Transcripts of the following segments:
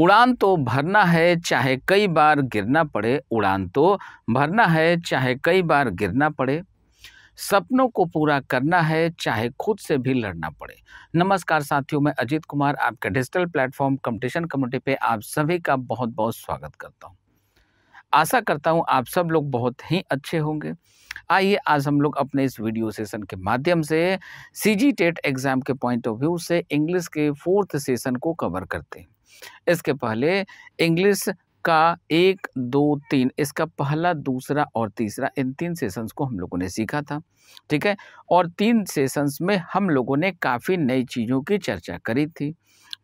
उड़ान तो भरना है चाहे कई बार गिरना पड़े उड़ान तो भरना है चाहे कई बार गिरना पड़े सपनों को पूरा करना है चाहे खुद से भी लड़ना पड़े नमस्कार साथियों मैं अजीत कुमार आपके डिजिटल प्लेटफॉर्म कंपटीशन कम्युनिटी पे आप सभी का बहुत बहुत स्वागत करता हूँ आशा करता हूँ आप सब लोग बहुत ही अच्छे होंगे आइए आज हम लोग अपने इस वीडियो सेशन के माध्यम से सी जी टेट एग्ज़ाम के पॉइंट ऑफ व्यू से इंग्लिश के फोर्थ सेशन को कवर करते हैं इसके पहले इंग्लिश का एक दो तीन इसका पहला दूसरा और तीसरा इन तीन सेशंस को हम लोगों ने सीखा था ठीक है और तीन सेशंस में हम लोगों ने काफ़ी नई चीज़ों की चर्चा करी थी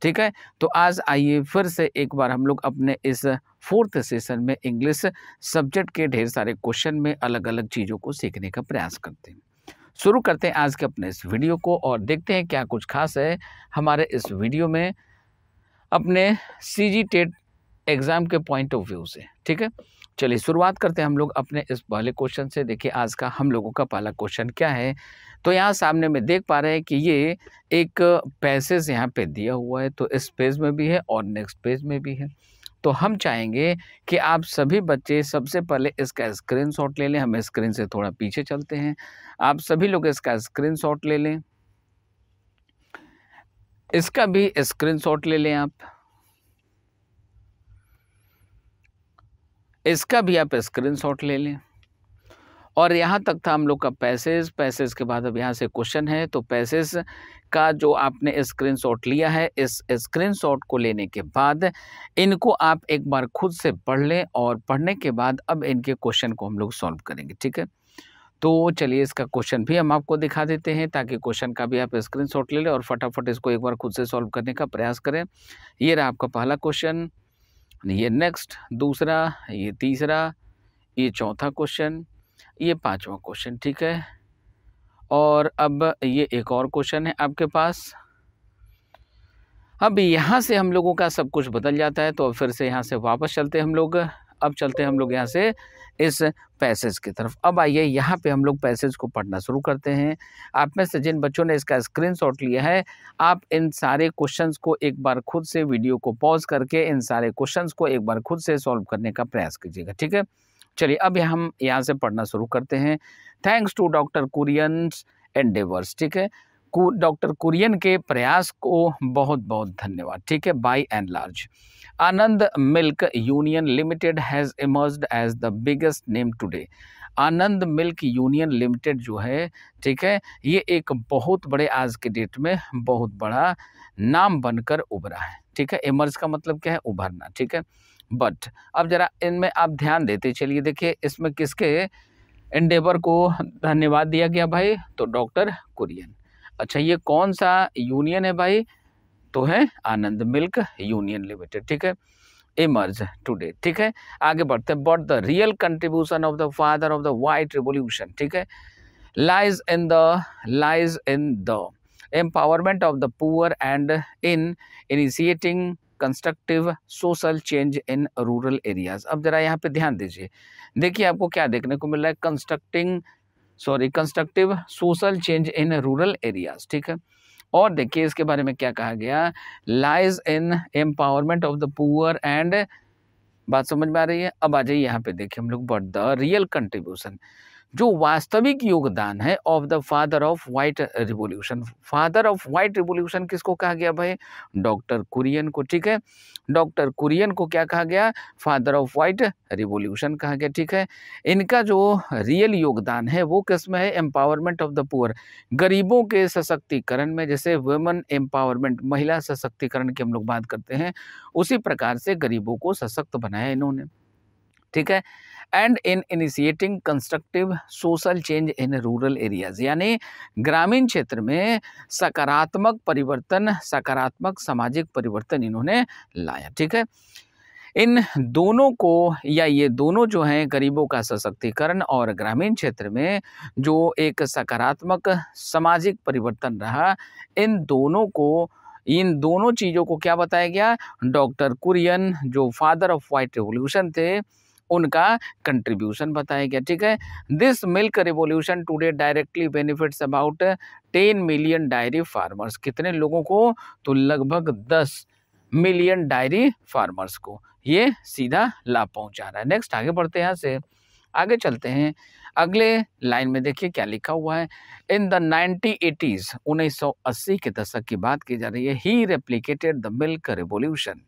ठीक है तो आज आइए फिर से एक बार हम लोग अपने इस फोर्थ सेशन में इंग्लिश सब्जेक्ट के ढेर सारे क्वेश्चन में अलग अलग चीज़ों को सीखने का प्रयास करते हैं शुरू करते हैं आज के अपने इस वीडियो को और देखते हैं क्या कुछ खास है हमारे इस वीडियो में अपने सी जी टेट एग्ज़ाम के पॉइंट ऑफ व्यू से ठीक है चलिए शुरुआत करते हैं हम लोग अपने इस पहले क्वेश्चन से देखिए आज का हम लोगों का पहला क्वेश्चन क्या है तो यहाँ सामने में देख पा रहे हैं कि ये एक पैसेज यहाँ पे दिया हुआ है तो इस पेज में भी है और नेक्स्ट पेज में भी है तो हम चाहेंगे कि आप सभी बच्चे सबसे पहले इसका स्क्रीनशॉट ले लें हम स्क्रीन से थोड़ा पीछे चलते हैं आप सभी लोग इसका स्क्रीनशॉट ले लें इसका भी स्क्रीनशॉट ले लें आप इसका भी आप स्क्रीनशॉट ले लें और यहाँ तक था हम लोग का पैसेज पैसेज के बाद अब यहाँ से क्वेश्चन है तो पैसेज का जो आपने स्क्रीनशॉट लिया है इस स्क्रीनशॉट को लेने के बाद इनको आप एक बार खुद से पढ़ लें और पढ़ने के बाद अब इनके क्वेश्चन को हम लोग सॉल्व करेंगे ठीक है तो चलिए इसका क्वेश्चन भी हम आपको दिखा देते हैं ताकि क्वेश्चन का भी आप स्क्रीन शॉट ले लें और फटाफट इसको एक बार खुद से सॉल्व करने का प्रयास करें ये रहा आपका पहला क्वेश्चन ये नेक्स्ट दूसरा ये तीसरा ये चौथा क्वेश्चन ये पांचवा क्वेश्चन ठीक है और अब ये एक और क्वेश्चन है आपके पास अब यहाँ से हम लोगों का सब कुछ बदल जाता है तो फिर से यहाँ से वापस चलते हम लोग अब चलते हम लोग यहाँ से इस पैसेज की तरफ अब आइए यहाँ पे हम लोग पैसेज को पढ़ना शुरू करते हैं आप में से जिन बच्चों ने इसका स्क्रीनशॉट लिया है आप इन सारे क्वेश्चंस को एक बार खुद से वीडियो को पॉज करके इन सारे क्वेश्चंस को एक बार खुद से सॉल्व करने का प्रयास कीजिएगा ठीक है चलिए अब हम यहाँ से पढ़ना शुरू करते हैं thanks to doctor Kurien's and ठीक है डॉक्टर कुरियन के प्रयास को बहुत बहुत धन्यवाद ठीक है by and large Anand milk union limited has emerge as the biggest name today Anand milk union limited जो है ठीक है ये एक बहुत बड़े आज के डेट में बहुत बड़ा नाम बनकर उभरा है ठीक है इमर्ज का मतलब क्या है उभरना ठीक है बट अब जरा इनमें आप ध्यान देते चलिए देखिए इसमें किसके इंडेवर को धन्यवाद दिया गया भाई तो डॉक्टर कुरियन अच्छा ये कौन सा यूनियन है भाई तो है आनंद मिल्क यूनियन लिमिटेड ठीक है इमर्ज टुडे ठीक है आगे बढ़ते हैं but the real contribution of the father of the white revolution ठीक है lies in the lies in the empowerment of the poor and in initiating constructive social change in rural areas अब ज़रा यहाँ पे ध्यान दीजिए देखिए आपको क्या देखने को मिल रहा है constructing sorry constructive social change in rural areas ठीक है और देखिए इसके बारे में क्या कहा गया lies in empowerment of the poor and बात समझ में आ रही है अब आ जाइए यहाँ पे देखिए हम लोग बट द रियल कंट्रीब्यूशन जो वास्तविक योगदान है of the father of white revolution father of white revolution किसको कहा गया भाई डॉक्टर कुरियन को ठीक है डॉक्टर कुरियन को क्या कहा गया फादर ऑफ वाइट रिवोल्यूशन कहा गया ठीक है इनका जो रियल योगदान है वो किस में है एम्पावरमेंट ऑफ द पुअर गरीबों के सशक्तिकरण में जैसे वुमेन एम्पावरमेंट महिला सशक्तिकरण की हम लोग बात करते हैं उसी प्रकार से गरीबों को सशक्त बनाया इन्होंने ठीक है and in initiating constructive social change in rural areas यानी ग्रामीण क्षेत्र में सकारात्मक परिवर्तन सकारात्मक सामाजिक परिवर्तन इन्होंने लाया ठीक है इन दोनों को या ये दोनों जो हैं गरीबों का सशक्तिकरण और ग्रामीण क्षेत्र में जो एक सकारात्मक सामाजिक परिवर्तन रहा इन दोनों को इन दोनों चीज़ों को क्या बताया गया डॉक्टर कुरियन जो फादर ऑफ वाइट रिवोल्यूशन थे उनका कंट्रीब्यूशन बताया गया ठीक है this milk revolution today directly benefits about ten million dairy farmers कितने लोगों को तो लगभग दस मिलियन डायरी फार्मर्स को ये सीधा लाभ पहुंचा रहा है नेक्स्ट आगे बढ़ते हैं यहाँ से आगे चलते हैं अगले लाइन में देखिए क्या लिखा हुआ है इन द नाइनटी एटीज़ उन्नीस के दशक की बात की जा रही है he replicated the milk revolution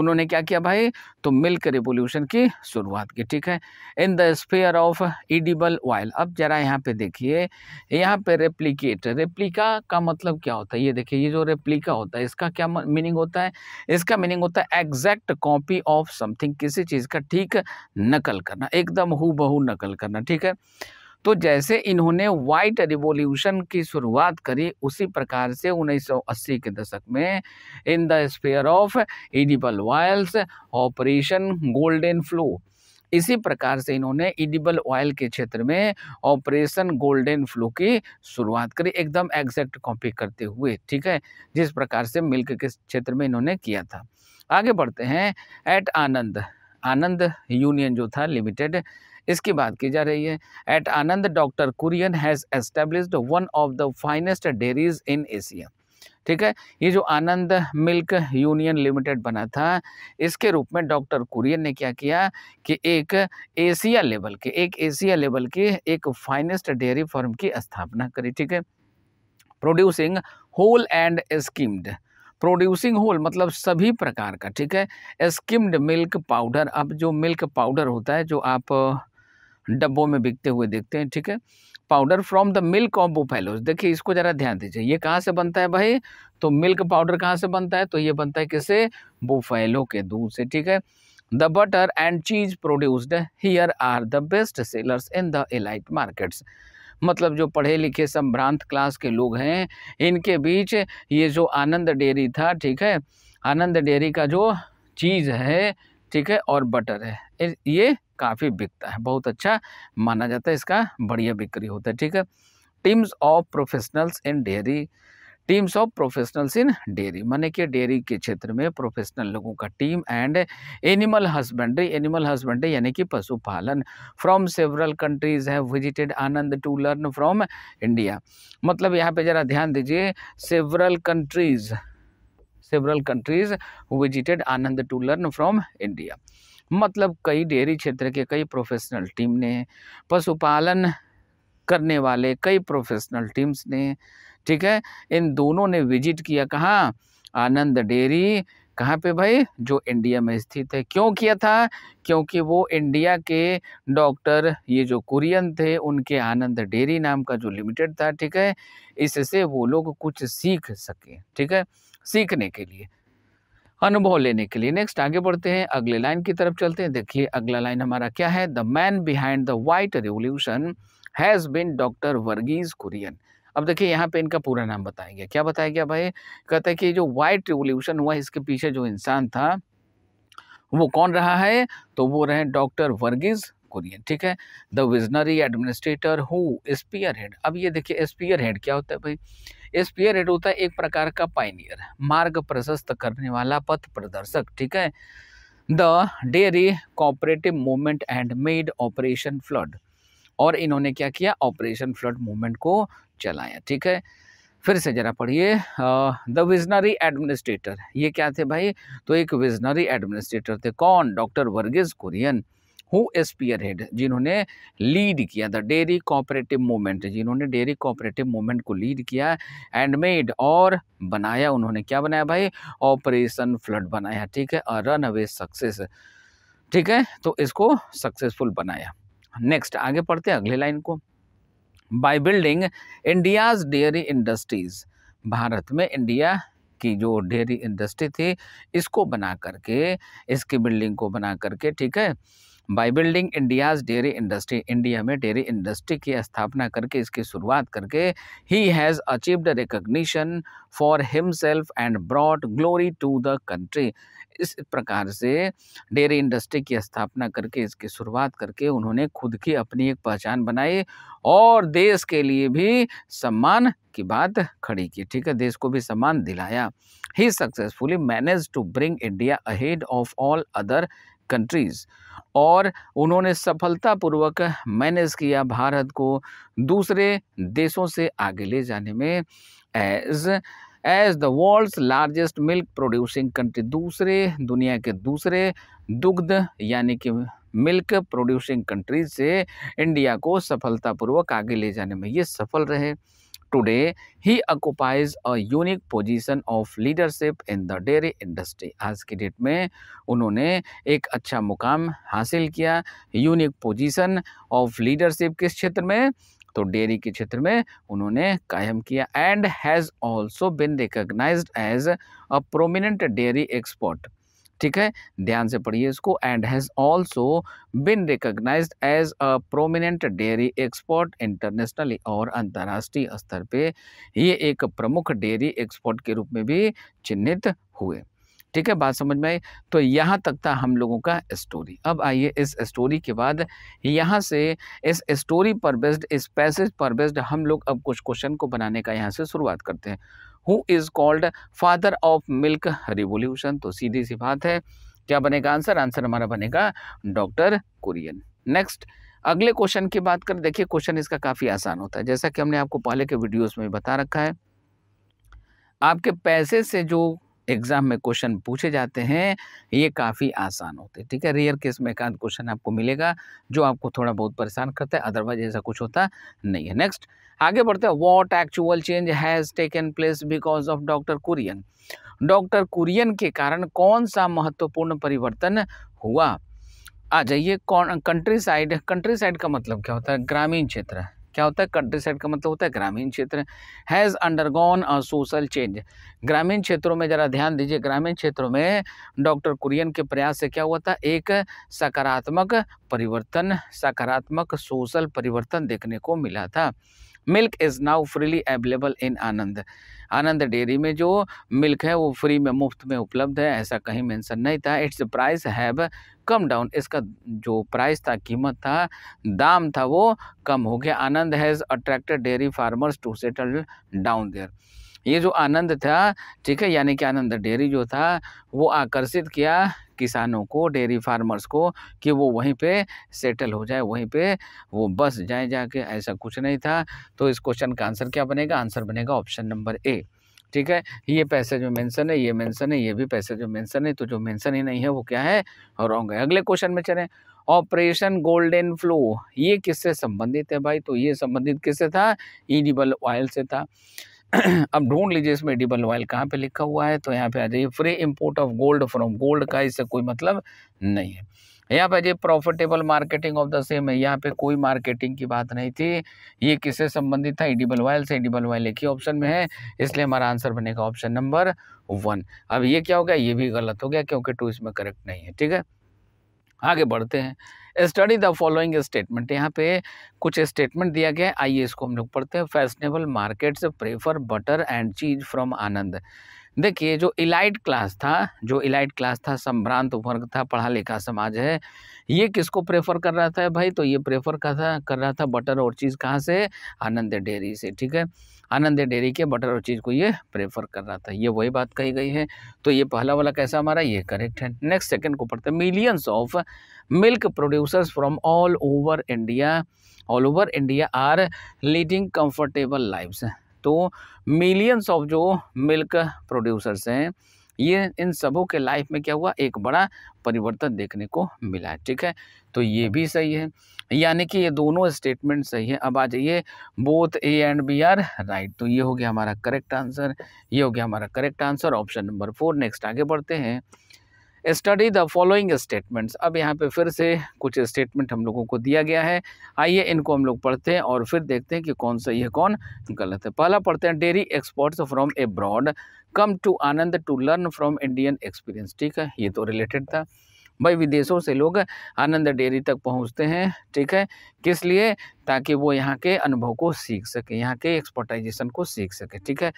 उन्होंने क्या किया भाई तो मिल्क रिवोल्यूशन की शुरुआत की ठीक है in the sphere of edible oil अब जरा यहाँ पे देखिए यहाँ पे रेप्लीकेट रेप्लिका का मतलब क्या होता है ये देखिए ये जो रेप्लिका होता है इसका क्या मीनिंग होता है इसका मीनिंग होता है एग्जैक्ट कॉपी ऑफ समथिंग किसी चीज़ का ठीक नकल करना एकदम हु नकल करना ठीक है तो जैसे इन्होंने वाइट रिवॉल्यूशन की शुरुआत करी उसी प्रकार से 1980 के दशक में in the sphere of edible oils operation golden flow इसी प्रकार से इन्होंने इडिबल ऑयल के क्षेत्र में ऑपरेशन गोल्डन फ्लू की शुरुआत करी एकदम एग्जैक्ट कॉपी करते हुए ठीक है जिस प्रकार से मिल्क के क्षेत्र में इन्होंने किया था आगे बढ़ते हैं एट आनंद आनंद यूनियन जो था लिमिटेड इसकी बात की जा रही है at Anand doctor Kurien has established one of the finest dairies in Asia ठीक है ये जो आनंद मिल्क यूनियन लिमिटेड बना था इसके रूप में डॉक्टर कुरियन ने क्या किया कि एक एशिया लेवल के एक एशिया लेवल के एक फाइनेस्ट डेयरी फार्म की स्थापना करी ठीक है producing whole and skimmed producing whole मतलब सभी प्रकार का ठीक है स्किम्ड मिल्क पाउडर अब जो मिल्क पाउडर होता है जो आप डब्बों में बिकते हुए देखते हैं ठीक है powder from the milk of buffaloes देखिए इसको ज़रा ध्यान दीजिए ये कहाँ से बनता है भाई तो मिल्क पाउडर कहाँ से बनता है तो ये बनता है किसे बुफेलो के दूध से ठीक है the butter and cheese produced here are the best sellers in the elite markets मतलब जो पढ़े लिखे संभ्रांत क्लास के लोग हैं इनके बीच ये जो आनंद डेयरी था ठीक है आनंद डेयरी का जो चीज़ है ठीक है और बटर है ये काफ़ी बिकता है बहुत अच्छा माना जाता है इसका बढ़िया बिक्री होता है ठीक है teams of professionals in dairy teams of professionals in dairy माने कि डेयरी के क्षेत्र में प्रोफेशनल लोगों का team and animal husbandry animal husbandry यानी कि पशुपालन फ्रॉम सेवरल कंट्रीज है visited Anand to learn from India मतलब यहाँ पे ज़रा ध्यान दीजिए several countries several countries visited Anand to learn from India मतलब कई डेयरी क्षेत्र के कई प्रोफेशनल टीम ने पशुपालन करने वाले कई प्रोफेशनल टीम्स ने ठीक है इन दोनों ने विजिट किया कहाँ आनंद डेयरी कहाँ पे भाई जो इंडिया में स्थित है क्यों किया था क्योंकि वो इंडिया के डॉक्टर ये जो कुरियन थे उनके आनंद डेयरी नाम का जो लिमिटेड था ठीक है इससे वो लोग कुछ सीख सके ठीक है सीखने के लिए अनुभव लेने के लिए नेक्स्ट आगे बढ़ते हैं अगले लाइन की तरफ चलते हैं देखिए अगला लाइन हमारा क्या है the man behind the white revolution has been doctor Verghese Kurien अब देखिए यहाँ पे इनका पूरा नाम बताया गया क्या बताया गया भाई कहते हैं कि जो वाइट रिवोल्यूशन हुआ इसके पीछे जो इंसान था वो कौन रहा है तो वो रहे डॉक्टर वर्गीज कुरियन ठीक है the visionary administrator who spearhead अब ये देखिए स्पियर हेड क्या होता है भाई स्पियर होता है एक प्रकार का पाइनियर मार्ग प्रशस्त करने वाला पथ प्रदर्शक ठीक है the dairy cooperative movement and made operation flood और इन्होंने क्या किया ऑपरेशन फ्लड मूवमेंट को चलाया ठीक है फिर से जरा पढ़िए द विजनरी एडमिनिस्ट्रेटर ये क्या थे भाई तो एक विजनरी एडमिनिस्ट्रेटर थे कौन doctor Verghese Kurien who spearhead जिन्होंने लीड किया द डेयरी कोऑपरेटिव मूवमेंट जिन्होंने डेयरी कोऑपरेटिव मूवमेंट को लीड किया एंड मेड और बनाया उन्होंने क्या बनाया भाई ऑपरेशन फ्लड बनाया ठीक है और रन अवे सक्सेस ठीक है तो इसको सक्सेसफुल बनाया नेक्स्ट आगे पढ़ते हैं अगले लाइन को by building India's dairy industries Bharat में इंडिया की जो डेयरी इंडस्ट्री थी इसको बना करके इसकी बिल्डिंग को बना करके ठीक है by building India's dairy industry India में डेयरी इंडस्ट्री की स्थापना करके इसकी शुरुआत करके ही has achieved recognition for himself and brought glory to the country इस प्रकार से डेयरी इंडस्ट्री की स्थापना करके इसकी शुरुआत करके उन्होंने खुद की अपनी एक पहचान बनाई और देश के लिए भी सम्मान की बात खड़ी की ठीक है देश को भी सम्मान दिलाया he successfully manage to bring India ahead of all other countries और उन्होंने सफलतापूर्वक मैनेज किया भारत को दूसरे देशों से आगे ले जाने में as as the world's largest milk producing country दूसरे दुनिया के दूसरे दुग्ध यानी कि मिल्क प्रोड्यूसिंग कंट्रीज से इंडिया को सफलतापूर्वक आगे ले जाने में ये सफल रहे Today, he occupies a unique position of leadership in the dairy industry. आज की डेट में उन्होंने एक अच्छा मुकाम हासिल किया यूनिक पोजीशन ऑफ लीडरशिप किस क्षेत्र में तो डेयरी के क्षेत्र में उन्होंने कायम किया and has also been recognise as a prominent dairy expert ठीक है ध्यान से पढ़िए इसको and has also been recognise as a prominent dairy export internationally और अंतर्राष्ट्रीय स्तर पे ये एक प्रमुख डेयरी एक्सपोर्ट के रूप में भी चिन्हित हुए ठीक है बात समझ में आई तो यहाँ तक था हम लोगों का स्टोरी अब आइए इस स्टोरी के बाद यहाँ से इस स्टोरी पर बेस्ड इस पैसेज पर बेस्ड हम लोग अब कुछ क्वेश्चन को बनाने का यहाँ से शुरुआत करते हैं who is called father of milk revolution तो सीधी सी बात है क्या बनेगा आंसर आंसर हमारा बनेगा डॉक्टर कुरियन नेक्स्ट अगले क्वेश्चन की बात कर देखिए क्वेश्चन इसका काफ़ी आसान होता है जैसा कि हमने आपको पहले के वीडियोस में बता रखा है आपके पैसे से जो एग्ज़ाम में क्वेश्चन पूछे जाते हैं ये काफ़ी आसान होते हैं ठीक है रेयर केस में एकांत क्वेश्चन आपको मिलेगा जो आपको थोड़ा बहुत परेशान करता है अदरवाइज ऐसा कुछ होता नहीं है नेक्स्ट आगे बढ़ते हैं what actual change has taken place because of doctor Kurien doctor Kurien के कारण कौन सा महत्वपूर्ण परिवर्तन हुआ आ जाइए कौन कंट्री साइड कंट्री साइड का मतलब क्या होता है ग्रामीण क्षेत्र क्या होता है कंट्री साइड का मतलब होता है ग्रामीण क्षेत्र has undergone a social change ग्रामीण क्षेत्रों में ज़रा ध्यान दीजिए ग्रामीण क्षेत्रों में डॉक्टर कुरियन के प्रयास से क्या हुआ था एक सकारात्मक परिवर्तन सकारात्मक सोशल परिवर्तन देखने को मिला था milk is now freely available in Anand Anand dairy में जो मिल्क है वो फ्री में मुफ्त में उपलब्ध है ऐसा कहीं मेंशन नहीं था its price have come down इसका जो प्राइस था कीमत था दाम था वो कम हो गया Anand has attracted dairy farmers to settle down there ये जो आनंद था ठीक है यानी कि आनंद डेयरी जो था वो आकर्षित किया किसानों को डेयरी फार्मर्स को कि वो वहीं पे सेटल हो जाए वहीं पे वो बस जाए जाके ऐसा कुछ नहीं था तो इस क्वेश्चन का आंसर क्या बनेगा आंसर बनेगा ऑप्शन नंबर ए ठीक है ये पैसेज में मेंशन है ये मेंशन है ये भी पैसेज में मेंशन है तो जो मेंशन ही नहीं है वो क्या है और रॉन्ग है अगले क्वेश्चन में चलें ऑपरेशन गोल्डन फ्लो ये किससे संबंधित है भाई तो ये संबंधित किससे था ईडिबल ऑयल से था अब ढूंढ लीजिए इसमें डिबल ऑयल कहाँ पे लिखा हुआ है तो यहाँ पे आ जाइए free import of gold from gold का इससे कोई मतलब नहीं है यहाँ पे ये profitable marketing of the same है यहाँ पे कोई मार्केटिंग की बात नहीं थी ये किससे संबंधित था इडिबल वायल से इडिबल वायल एक ही ऑप्शन में है इसलिए हमारा आंसर बनेगा ऑप्शन नंबर वन अब ये क्या हो गया ये भी गलत हो गया क्योंकि टू इसमें करेक्ट नहीं है ठीक है आगे बढ़ते हैं स्टडी द फॉलोइंग स्टेटमेंट यहाँ पे कुछ स्टेटमेंट दिया गया है आइए इसको हम लोग पढ़ते हैं fashionable markets prefer butter and cheese from Anand देखिए जो इलाइट क्लास था जो इलाइट क्लास था संभ्रांत वर्ग था पढ़ा लिखा समाज है ये किसको प्रेफर कर रहा था भाई तो ये प्रेफर कर था कर रहा था बटर और चीज़ कहाँ से आनंद डेयरी से ठीक है आनंद डेयरी के बटर और चीज़ को ये प्रेफर कर रहा था ये वही बात कही गई है तो ये पहला वाला कैसा हमारा ये करेक्ट है नेक्स्ट सेकेंड को पढ़ते millions of milk producers from all over India all over India are leading comfortable lifes तो मिलियंस ऑफ जो मिल्क प्रोड्यूसर्स हैं ये इन सबों के लाइफ में क्या हुआ एक बड़ा परिवर्तन देखने को मिला है ठीक है तो ये भी सही है यानी कि ये दोनों स्टेटमेंट सही है अब आ जाइए both A and B are right तो ये हो गया हमारा करेक्ट आंसर ये हो गया हमारा correct answer option number four next आगे बढ़ते हैं स्टडी द फॉलोइंग स्टेटमेंट्स अब यहाँ पे फिर से कुछ स्टेटमेंट हम लोगों को दिया गया है आइए इनको हम लोग पढ़ते हैं और फिर देखते हैं कि कौन सा है कौन गलत है पहला पढ़ते हैं dairy exports from abroad come to Anand to learn from Indian experience ठीक है ये तो रिलेटेड था भाई विदेशों से लोग आनंद डेयरी तक पहुंचते हैं ठीक है किस लिए ताकि वो यहाँ के अनुभव को सीख सके यहाँ के एक्सपर्टाइजेशन को सीख सके ठीक है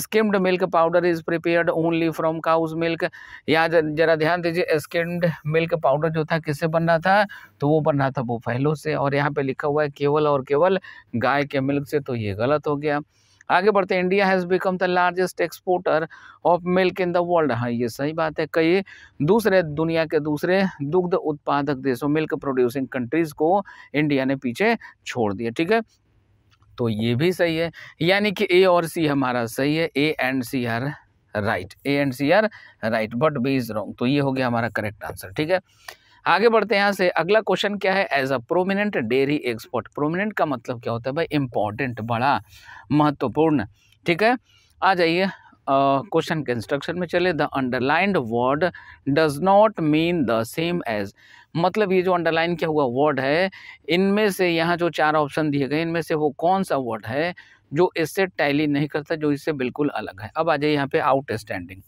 skimmed milk powder is prepared only from cow's milk यहाँ ज़रा ध्यान दीजिए स्किम्ड मिल्क पाउडर जो था किससे बन रहा था तो वो बन रहा था वो पहलों से और यहाँ पे लिखा हुआ है केवल और केवल गाय के मिल्क से तो ये गलत हो गया आगे बढ़ते India has become the largest exporter of milk in the world हाँ ये सही बात है कई दूसरे दुनिया के दूसरे दुग्ध उत्पादक देशों मिल्क प्रोड्यूसिंग कंट्रीज़ को इंडिया ने पीछे छोड़ दिया ठीक है तो ये भी सही है यानी कि ए और सी हमारा सही है A and C are right A and C are right but B is wrong तो ये हो गया हमारा करेक्ट आंसर ठीक है आगे बढ़ते हैं यहाँ से अगला क्वेश्चन क्या है as a prominent dairy export prominent का मतलब क्या होता है भाई इम्पोर्टेंट बड़ा महत्वपूर्ण ठीक है आ जाइए क्वेश्चन के इंस्ट्रक्शन में चले the underlined word does not mean the same as मतलब ये जो अंडरलाइन किया हुआ वर्ड है इनमें से यहाँ जो चार ऑप्शन दिए गए इनमें से वो कौन सा वर्ड है जो इससे टैली नहीं करता जो इससे बिल्कुल अलग है अब आ जाइए यहाँ पे आउट स्टैंडिंग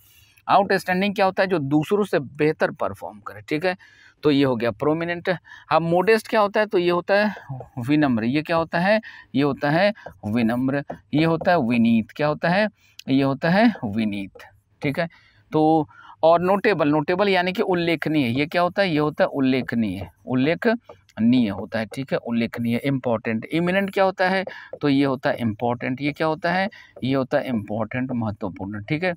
आउट स्टैंडिंग क्या होता है जो दूसरों से बेहतर परफॉर्म करे ठीक है तो ये हो गया प्रोमिनेंट अब मोडेस्ट क्या होता है तो ये होता है विनम्र ये क्या होता है ये होता है विनम्र ये होता है विनीत क्या होता है ये होता है विनीत ठीक है तो और नोटेबल नोटेबल यानी कि उल्लेखनीय ये क्या होता है ये होता है उल्लेखनीय उल्लेखनीय होता है ठीक है उल्लेखनीय इम्पॉर्टेंट इमिनेंट क्या होता है तो ये होता है इम्पॉर्टेंट ये क्या होता है ये होता है इम्पॉर्टेंट महत्वपूर्ण ठीक है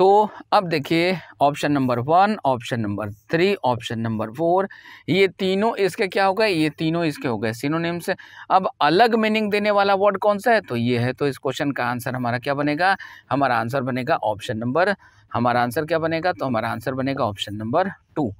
तो अब देखिए option number one option number three option number four ये तीनों इसके क्या हो गए ये तीनों इसके हो गए से अब अलग मीनिंग देने वाला वर्ड कौन सा है तो ये है तो इस क्वेश्चन का आंसर हमारा क्या बनेगा हमारा आंसर बनेगा ऑप्शन नंबर हमारा आंसर क्या बनेगा तो हमारा आंसर बनेगा ऑप्शन नंबर टू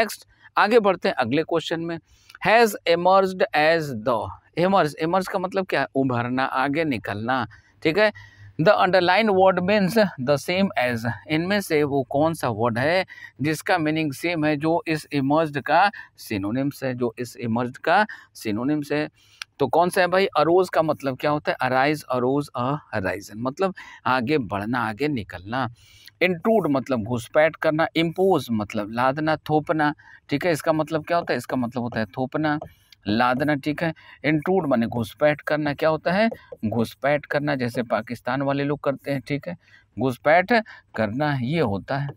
नेक्स्ट आगे बढ़ते हैं अगले क्वेश्चन में has emerge as the emerge emerge का मतलब क्या है उभरना आगे निकलना ठीक है the underline word means the same as इनमें से वो कौन सा वर्ड है जिसका मीनिंग सेम है जो इस इमर्ज का सिनोनिम्स है जो इस इमर्ज का सिनोनिम्स है तो कौन सा है भाई अरोज का मतलब क्या होता है अराइज अरोज अराइजन मतलब आगे बढ़ना आगे निकलना इंट्रूड मतलब घुसपैठ करना इम्पोज मतलब लादना थोपना ठीक है इसका मतलब क्या होता है इसका मतलब होता है थोपना लादना ठीक है इंट्रूड माने घुसपैठ करना क्या होता है घुसपैठ करना जैसे पाकिस्तान वाले लोग करते हैं ठीक है घुसपैठ करना ये होता है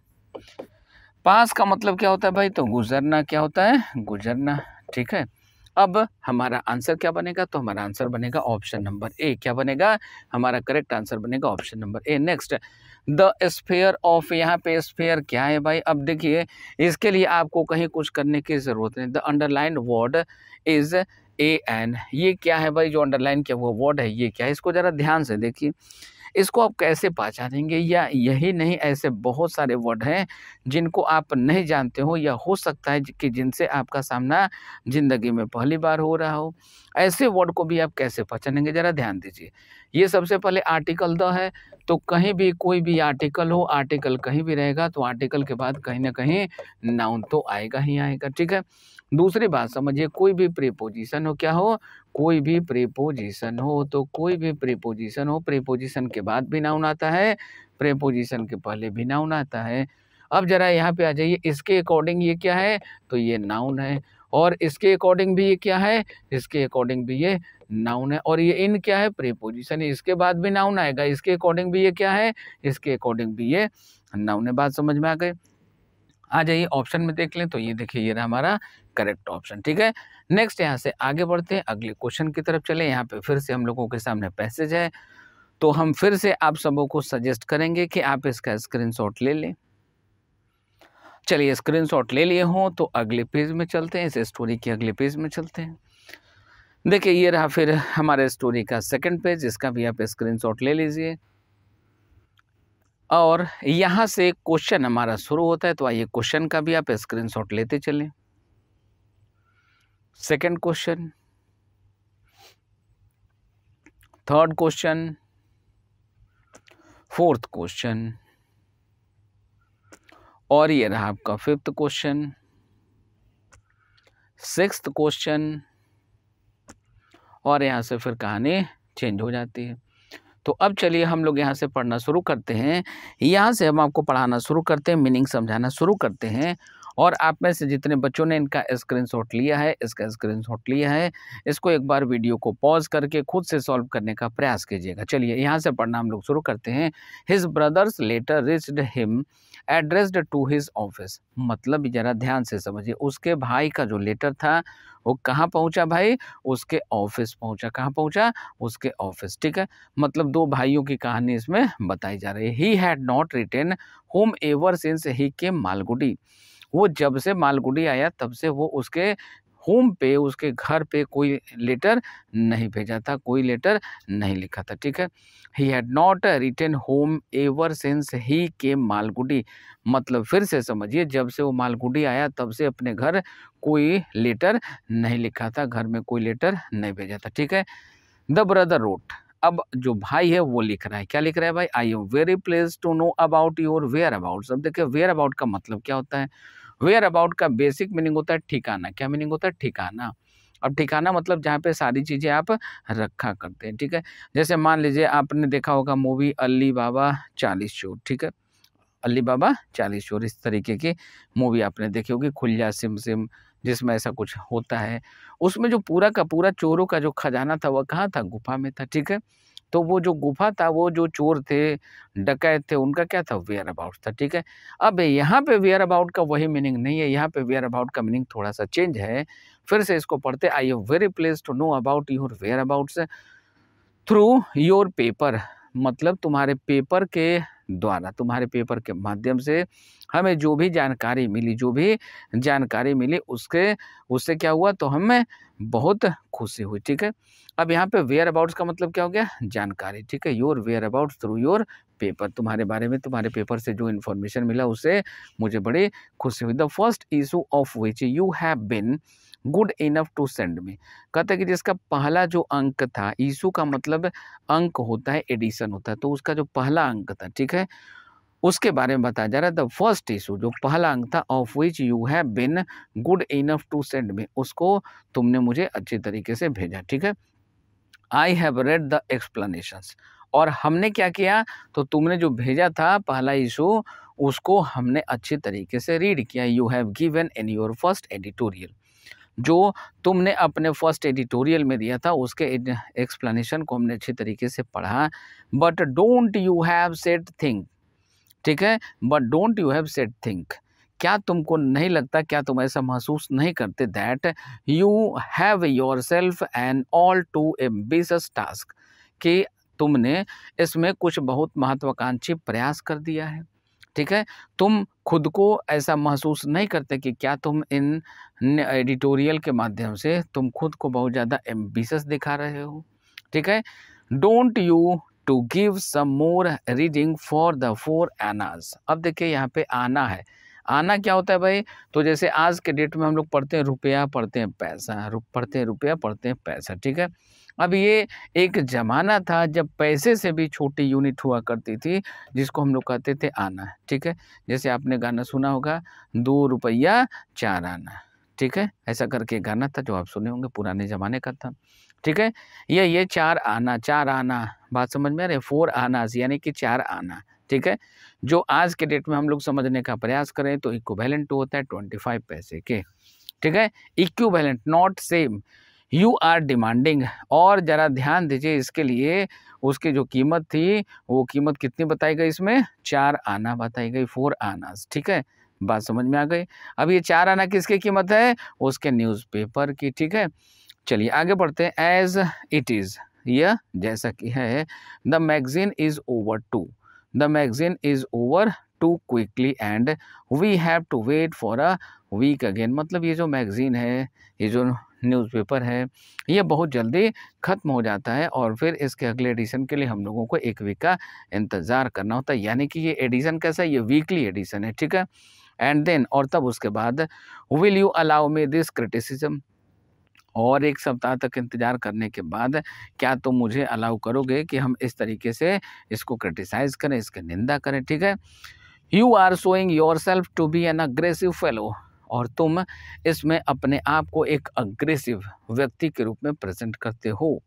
पास का मतलब क्या होता है भाई तो गुजरना क्या होता है गुजरना ठीक है अब हमारा आंसर क्या बनेगा तो हमारा आंसर बनेगा ऑप्शन नंबर ए क्या बनेगा हमारा करेक्ट आंसर बनेगा option number A next the sphere of यहाँ पे स्फेयर क्या है भाई अब देखिए इसके लिए आपको कहीं कुछ करने की ज़रूरत नहीं the underline word is a an ये क्या है भाई जो अंडरलाइन किया हुआ वर्ड है ये क्या है इसको ज़रा ध्यान से देखिए इसको आप कैसे पहचानेंगे या यही नहीं ऐसे बहुत सारे वर्ड हैं जिनको आप नहीं जानते हो या हो सकता है कि जिनसे आपका सामना ज़िंदगी में पहली बार हो रहा हो ऐसे वर्ड को भी आप कैसे पहचानेंगे ज़रा ध्यान दीजिए ये सबसे पहले आर्टिकल द है तो कहीं भी कोई भी आर्टिकल हो आर्टिकल कहीं भी रहेगा तो आर्टिकल के बाद कहीं ना कहीं नाउन तो आएगा ही आएगा ठीक है दूसरी बात समझिए कोई भी प्रीपोजिशन हो क्या हो कोई भी प्रीपोजिशन हो तो कोई भी प्रीपोजिशन हो प्रीपोजिशन के बाद भी नाउन आता है प्रीपोजिशन के पहले भी नाउन आता है अब जरा यहाँ पे आ जाइए इसके अकॉर्डिंग ये क्या है तो ये नाउन है और इसके अकॉर्डिंग भी ये क्या है इसके अकॉर्डिंग भी ये नाउन है और ये इन क्या है प्रीपोजिशन है इसके बाद भी नाउन आएगा इसके अकॉर्डिंग भी ये क्या है इसके अकॉर्डिंग भी ये नाउन है बात समझ में आ गई आ जाइए ऑप्शन में देख लें तो ये देखिए ये रहा हमारा करेक्ट ऑप्शन ठीक है नेक्स्ट यहाँ से आगे बढ़ते हैं अगले क्वेश्चन की तरफ चले यहाँ पे फिर से हम लोगों के सामने पैसेज है तो हम फिर से आप सबों को सजेस्ट करेंगे कि आप इसका स्क्रीनशॉट ले लें चलिए स्क्रीनशॉट ले लिए हों तो अगले पेज में चलते हैं इस स्टोरी के अगले पेज में चलते हैं देखिए ये रहा फिर हमारे स्टोरी का सेकंड पेज इसका भी आप स्क्रीनशॉट ले लीजिए और यहाँ से क्वेश्चन हमारा शुरू होता है तो आइए क्वेश्चन का भी आप स्क्रीनशॉट लेते चलें second question third question fourth question और ये रहा आपका फिफ्थ क्वेश्चन सिक्स्थ क्वेश्चन और यहाँ से फिर कहानी चेंज हो जाती है तो अब चलिए हम लोग यहाँ से पढ़ना शुरू करते हैं यहाँ से हम आपको पढ़ाना शुरू करते हैं मीनिंग समझाना शुरू करते हैं और आप में से जितने बच्चों ने इनका स्क्रीनशॉट लिया है इसका स्क्रीनशॉट लिया है इसको एक बार वीडियो को पॉज करके खुद से सॉल्व करने का प्रयास कीजिएगा चलिए यहाँ से पढ़ना हम लोग शुरू करते हैं his brother's letter reached him addressed to his office मतलब ज़रा ध्यान से समझिए उसके भाई का जो लेटर था वो कहाँ पहुँचा भाई उसके ऑफिस पहुँचा कहाँ पहुँचा उसके ऑफिस ठीक है मतलब दो भाइयों की कहानी इसमें बताई जा रही है he had not written home ever since he के मालगुडी वो जब से मालगुडी आया तब से वो उसके होम पे उसके घर पे कोई लेटर नहीं भेजा था कोई लेटर नहीं लिखा था ठीक है he had not returned home ever since he के मालगुडी मतलब फिर से समझिए जब से वो मालगुडी आया तब से अपने घर कोई लेटर नहीं लिखा था घर में कोई लेटर नहीं भेजा था ठीक है द ब्रदर रोट अब जो भाई है वो लिख रहा है क्या लिख रहा है भाई I am very pleased to know about your where about अब देखिए वेयर अबाउट का मतलब क्या होता है वेयर अबाउट का बेसिक मीनिंग होता है ठिकाना क्या मीनिंग होता है ठिकाना अब ठिकाना मतलब जहाँ पे सारी चीज़ें आप रखा करते हैं ठीक है जैसे मान लीजिए आपने देखा होगा मूवी अली बाबा चालीस चोर ठीक है अली बाबा चालीस चोर इस तरीके की मूवी आपने देखी होगी खुलिया सिम सिम जिसमें ऐसा कुछ होता है उसमें जो पूरा का पूरा चोरों का जो खजाना था वह कहाँ था गुफा में था ठीक है तो वो जो गुफा था वो जो चोर थे डकैत थे उनका क्या था वेयर अबाउट था ठीक है अब यहाँ पे वेयर अबाउट का वही मीनिंग नहीं है यहाँ पे वेयर अबाउट का मीनिंग थोड़ा सा चेंज है फिर से इसको पढ़ते I am very pleased to know about your whereabouts through your paper मतलब तुम्हारे पेपर के द्वारा तुम्हारे पेपर के माध्यम से हमें जो भी जानकारी मिली जो भी जानकारी मिली उसके उससे क्या हुआ तो हमें बहुत खुशी हुई ठीक है अब यहाँ पे वेयर अबाउट्स का मतलब क्या हो गया जानकारी ठीक है your where about through your paper तुम्हारे बारे में तुम्हारे पेपर से जो इन्फॉर्मेशन मिला उससे मुझे बड़ी खुशी हुई the first issue of which you have been good enough to send में कहते हैं कि जिसका पहला जो अंक था ईशू का मतलब अंक होता है एडिशन होता है तो उसका जो पहला अंक था ठीक है उसके बारे में बताया जा रहा है द फर्स्ट इशू जो पहला अंक था of which you have been good enough to send me उसको तुमने मुझे अच्छे तरीके से भेजा ठीक है I have read the explanations और हमने क्या किया तो तुमने जो भेजा था पहला इशू उसको हमने अच्छे तरीके से रीड किया you have given in your first editorial जो तुमने अपने फर्स्ट एडिटोरियल में दिया था उसके एक्सप्लेनेशन को हमने अच्छे तरीके से पढ़ा but don't you have set think ठीक है but don't you have set think क्या तुमको नहीं लगता क्या तुम ऐसा महसूस नहीं करते that you have yourself and all too ambitious task कि तुमने इसमें कुछ बहुत महत्वाकांक्षी प्रयास कर दिया है ठीक है तुम खुद को ऐसा महसूस नहीं करते कि क्या तुम इन एडिटोरियल के माध्यम से तुम खुद को बहुत ज़्यादा एम्बिशस दिखा रहे हो ठीक है don't you to give some more reading for the four annas अब देखिए यहाँ पे आना है आना क्या होता है भाई तो जैसे आज के डेट में हम लोग पढ़ते हैं रुपया पढ़ते हैं पैसा पढ़ते हैं रुपया पढ़ते हैं पैसा ठीक है अब ये एक ज़माना था जब पैसे से भी छोटी यूनिट हुआ करती थी जिसको हम लोग कहते थे आना ठीक है जैसे आपने गाना सुना होगा दो रुपया चार आना ठीक है ऐसा करके गाना था जो आप सुने होंगे पुराने ज़माने का था ठीक है ये ये चार आना चार आना बात समझ में आ रही है फोर आना यानी कि चार आना ठीक है जो आज के डेट में हम लोग समझने का प्रयास करें तो इक्वैलेंट होता है ट्वेंटी फाइव पैसे के ठीक है equivalent not same you are demanding और ज़रा ध्यान दीजिए इसके लिए उसकी जो कीमत थी वो कीमत कितनी बताई गई इसमें चार आना बताई गई फोर आना ठीक है बात समझ में आ गई अब ये चार आना किसकी कीमत है उसके न्यूज़पेपर की ठीक है चलिए आगे बढ़ते हैं एज इट इज़ यह जैसा कि है the magazine is over too the magazine is over too quickly and we have to wait for a week again मतलब ये जो मैगज़ीन है ये जो न्यूज़पेपर है ये बहुत जल्दी ख़त्म हो जाता है और फिर इसके अगले एडिशन के लिए हम लोगों को एक वीक का इंतज़ार करना होता है यानी कि ये एडिशन कैसा है ये वीकली एडिशन है ठीक है एंड देन और तब उसके बाद will you allow me this criticism और एक सप्ताह तक इंतज़ार करने के बाद क्या तुम तो मुझे अलाउ करोगे कि हम इस तरीके से इसको क्रिटिसाइज़ करें इसकी निंदा करें ठीक है you are showing yourself to be an aggressive fellow और तुम इसमें अपने आप को एक अग्रेसिव व्यक्ति के रूप में प्रेजेंट करते हो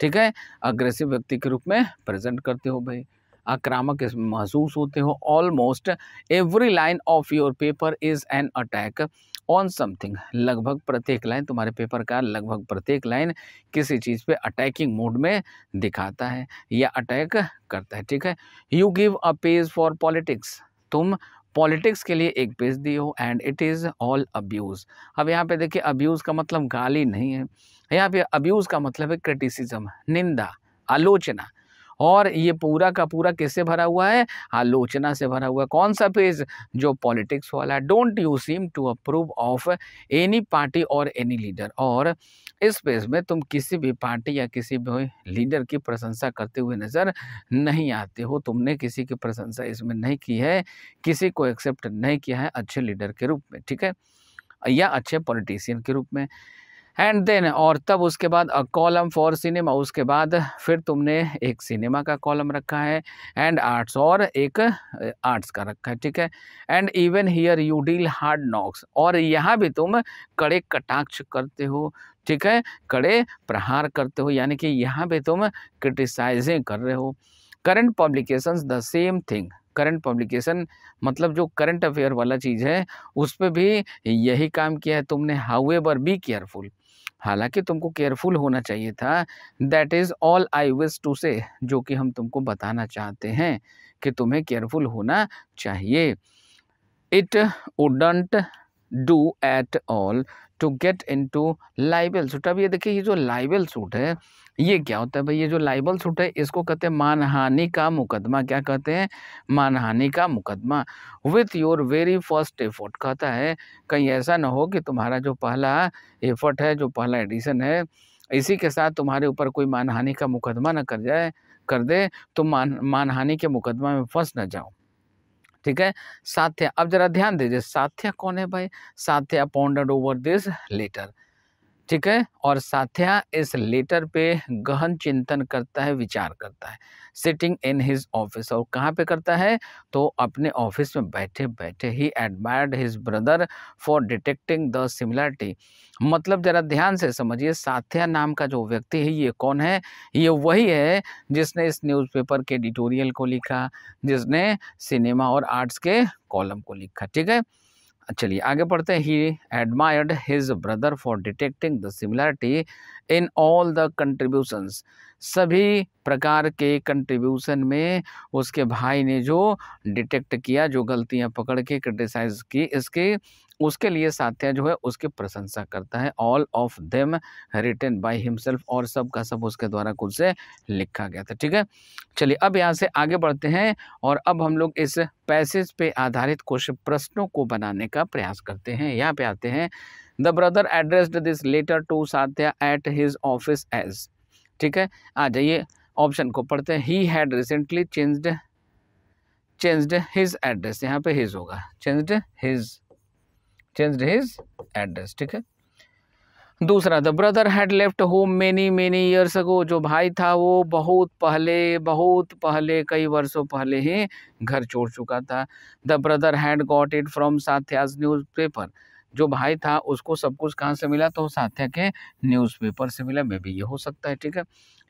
ठीक है अग्रेसिव व्यक्ति के रूप में प्रेजेंट करते हो भाई आक्रामक इसमें महसूस होते हो almost every line of your paper is an attack on something लगभग प्रत्येक लाइन तुम्हारे पेपर का लगभग प्रत्येक लाइन किसी चीज़ पे अटैकिंग मोड में दिखाता है या अटैक करता है ठीक है you give a page for politics तुम पॉलिटिक्स के लिए एक पेज दी हो and it is all abuse अब यहाँ पे देखिए अब्यूज़ का मतलब गाली नहीं है यहाँ पे अब्यूज़ का मतलब है क्रिटिसिज्म निंदा आलोचना और ये पूरा का पूरा किससे भरा हुआ है आलोचना से भरा हुआ है कौन सा पेज जो पॉलिटिक्स वाला है don't you seem to approve of any party और एनी लीडर और इस पेज में तुम किसी भी पार्टी या किसी भी लीडर की प्रशंसा करते हुए नज़र नहीं आते हो तुमने किसी की प्रशंसा इसमें नहीं की है किसी को एक्सेप्ट नहीं किया है अच्छे लीडर के रूप में ठीक है या अच्छे पॉलिटिशियन के रूप में एंड देन और तब उसके बाद अ कॉलम फॉर सिनेमा उसके बाद फिर तुमने एक सिनेमा का कॉलम रखा है एंड आर्ट्स और एक आर्ट्स का रखा है ठीक है and even here you deal hard knocks और यहाँ भी तुम कड़े कटाक्ष करते हो ठीक है कड़े प्रहार करते हो यानी कि यहाँ भी तुम क्रिटिसाइजिंग कर रहे हो current publications the same thing current publication मतलब जो करंट अफेयर वाला चीज़ है उस पर भी यही काम किया है तुमने एवर बी केयरफुल हालांकि तुमको केयरफुल होना चाहिए था that is all I wish to say जो कि हम तुमको बताना चाहते हैं कि तुम्हें केयरफुल होना चाहिए it wouldn't do at all to get into libel suit अब ये देखिए ये जो लाइबल सूट है ये क्या होता है भाई ये जो लाइबल सूट है इसको कहते हैं मानहानि का मुकदमा क्या कहते हैं मानहानि का मुकदमा with your very first effort कहता है कहीं ऐसा ना हो कि तुम्हारा जो पहला एफर्ट है जो पहला एडिशन है इसी के साथ तुम्हारे ऊपर कोई मानहानि का मुकदमा ना कर जाए कर दे तो मान मानहानि के मुकदमा में फंस ना जाओ ठीक है साथ्य अब जरा ध्यान दीजिए साथ्या कौन है भाई साथ अपॉइंटेड ओवर दिस लेटर ठीक है और साथ्या इस लेटर पे गहन चिंतन करता है विचार करता है सिटिंग इन हिज ऑफिस और कहाँ पे करता है तो अपने ऑफिस में बैठे बैठे ही admired his brother for detecting the similarity मतलब ज़रा ध्यान से समझिए साथ्या नाम का जो व्यक्ति है ये कौन है ये वही है जिसने इस न्यूज़पेपर के एडिटोरियल को लिखा जिसने सिनेमा और आर्ट्स के कॉलम को लिखा ठीक है चलिए आगे पढ़ते हैं he admired his brother for detecting the similarity in all the contributions सभी प्रकार के कंट्रीब्यूशन में उसके भाई ने जो डिटेक्ट किया जो गलतियां पकड़ के क्रिटिसाइज की इसके उसके लिए सात्या जो है उसकी प्रशंसा करता है all of them written by himself और सब का सब उसके द्वारा खुद से लिखा गया था ठीक है चलिए अब यहाँ से आगे बढ़ते हैं और अब हम लोग इस पैसेज पे आधारित कुछ प्रश्नों को बनाने का प्रयास करते हैं यहाँ पे आते हैं the brother addressed this letter to Satya at his office as ठीक है आ जाइए ऑप्शन को पढ़ते हैं he had recently changed changed his address यहाँ पे हिज होगा changed his changed his address ठीक है दूसरा the brother had left home many many years ago जो भाई था वो बहुत पहले बहुत पहले कई वर्षों पहले ही घर छोड़ चुका था the brother had got it from Satya's newspaper जो भाई था उसको सब कुछ कहाँ से मिला तो साथ्या के न्यूज़पेपर से मिला मे भी ये हो सकता है ठीक है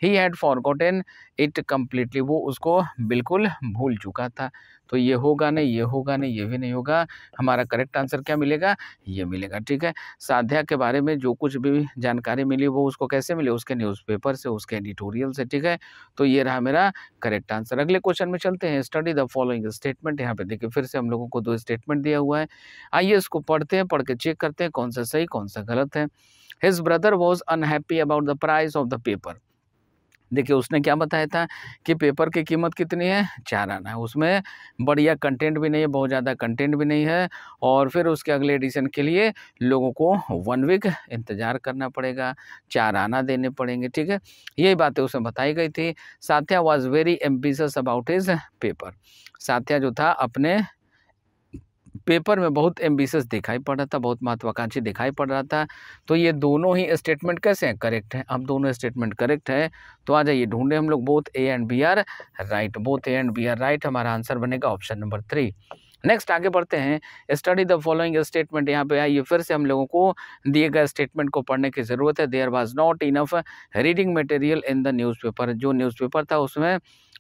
he had forgotten it completely वो उसको बिल्कुल भूल चुका था तो ये होगा नहीं ये होगा नहीं ये भी नहीं होगा हमारा करेक्ट आंसर क्या मिलेगा ये मिलेगा ठीक है साध्या के बारे में जो कुछ भी जानकारी मिली वो उसको कैसे मिले उसके न्यूज़पेपर से उसके एडिटोरियल से ठीक है तो ये रहा मेरा करेक्ट आंसर अगले क्वेश्चन में चलते हैं स्टडी द फॉलोइंग स्टेटमेंट यहाँ पे देखिए फिर से हम लोगों को दो स्टेटमेंट दिया हुआ है आइए इसको पढ़ते हैं पढ़ के चेक करते हैं कौन सा सही कौन सा गलत है his brother was unhappy about the price of the paper देखिए उसने क्या बताया था कि पेपर की कीमत कितनी है चार आना है उसमें बढ़िया कंटेंट भी नहीं है बहुत ज़्यादा कंटेंट भी नहीं है और फिर उसके अगले एडिशन के लिए लोगों को वन वीक इंतज़ार करना पड़ेगा चार आना देने पड़ेंगे ठीक है यही बातें उसमें बताई गई थी Satya was very ambitious about his paper Satya जो था अपने पेपर में बहुत एम्बिशस दिखाई पड़ रहा था बहुत महत्वाकांक्षी दिखाई पड़ रहा था तो ये दोनों ही स्टेटमेंट कैसे हैं करेक्ट है अब दोनों स्टेटमेंट करेक्ट है तो आ जाइए ढूंढे हम लोग both A and B are right both A and B are right हमारा आंसर बनेगा ऑप्शन नंबर थ्री नेक्स्ट आगे बढ़ते हैं स्टडी द फॉलोइंग स्टेटमेंट यहाँ पे आइए फिर से हम लोगों को दिए गए स्टेटमेंट को पढ़ने की ज़रूरत है there was not enough reading material in the newspaper जो न्यूज़पेपर था उसमें